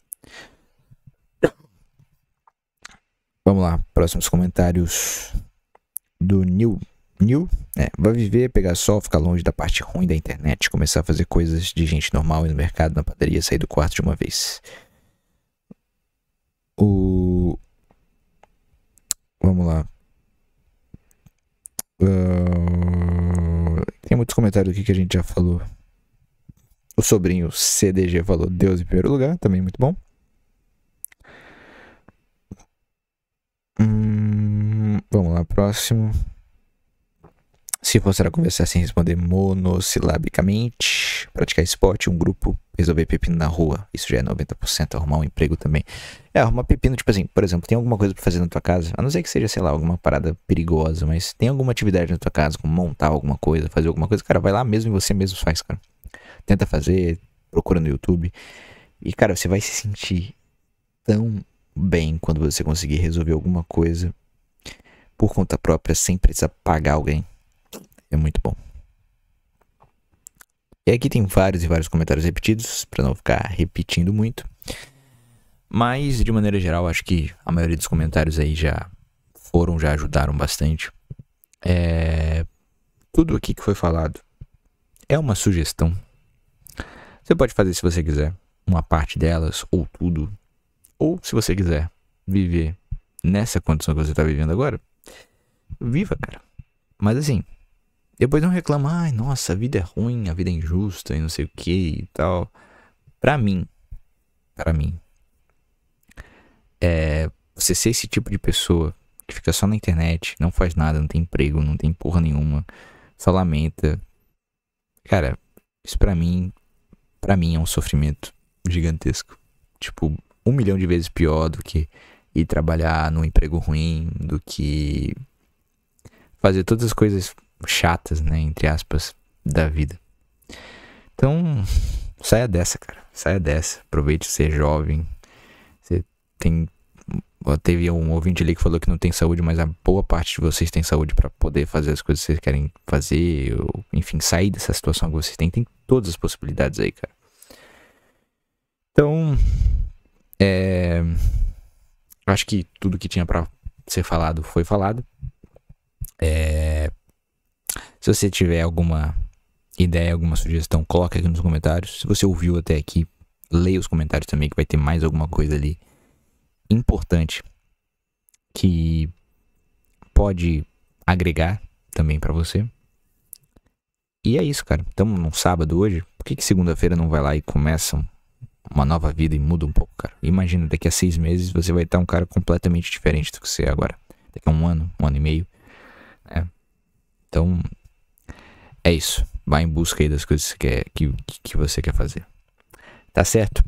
Vamos lá, próximos comentários do New. New, é, vai viver, pegar sol, ficar longe da parte ruim da internet, começar a fazer coisas de gente normal, e no mercado, na padaria, sair do quarto de uma vez. O. Vamos lá. Uh... Tem muitos comentários aqui que a gente já falou. O sobrinho CDG falou Deus em primeiro lugar, também muito bom. Hum, vamos lá, próximo. Se forçar a conversar sem responder monossilabicamente, praticar esporte, um grupo, resolver pepino na rua, isso já é 90%, arrumar um emprego também. É, arrumar pepino, tipo assim, por exemplo, tem alguma coisa pra fazer na tua casa, a não ser que seja, sei lá, alguma parada perigosa, mas tem alguma atividade na tua casa, como montar alguma coisa, fazer alguma coisa, cara, vai lá mesmo e você mesmo faz, cara. Tenta fazer, procura no YouTube. E, cara, você vai se sentir tão bem quando você conseguir resolver alguma coisa por conta própria sem precisar pagar alguém. É muito bom. E aqui tem vários e vários comentários repetidos, para não ficar repetindo muito. Mas, de maneira geral, acho que a maioria dos comentários aí já foram, já ajudaram bastante. É... Tudo aqui que foi falado é uma sugestão. Você pode fazer se você quiser, uma parte delas ou tudo. Ou se você quiser viver nessa condição que você está vivendo agora, viva, cara. Mas assim, depois não reclama, ai, nossa, a vida é ruim, a vida é injusta e não sei o que e tal. Pra mim, pra mim, é, você ser esse tipo de pessoa que fica só na internet, não faz nada, não tem emprego, não tem porra nenhuma, só lamenta. Cara, isso pra mim, pra mim é um sofrimento gigantesco. Tipo, um milhão de vezes pior do que ir trabalhar num emprego ruim, do que fazer todas as coisas chatas, né, entre aspas, da vida. Então, saia dessa, cara. Saia dessa. Aproveite ser jovem. Você tem teve um ouvinte ali que falou que não tem saúde, mas a boa parte de vocês tem saúde para poder fazer as coisas que vocês querem fazer, ou, enfim, sair dessa situação que vocês têm. Tem todas as possibilidades aí, cara. Então, é... Acho que tudo que tinha para ser falado foi falado. É... Se você tiver alguma ideia, alguma sugestão, coloque aqui nos comentários. Se você ouviu até aqui, leia os comentários também, que vai ter mais alguma coisa ali importante que pode agregar também para você. E é isso, cara. Estamos num sábado hoje. Por que, que segunda-feira não vai lá e começam uma nova vida e muda um pouco, cara. Imagina, daqui a seis meses você vai estar um cara completamente diferente do que você é agora. Daqui a um ano, um ano e meio. Né? Então, é isso. Vá em busca aí das coisas que, quer, que, que você quer fazer. Tá certo?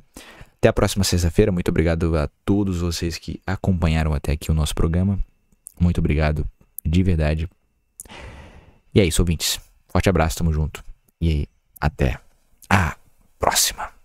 Até a próxima sexta-feira. Muito obrigado a todos vocês que acompanharam até aqui o nosso programa. Muito obrigado, de verdade. E é isso, ouvintes. Forte abraço, tamo junto. E até a próxima.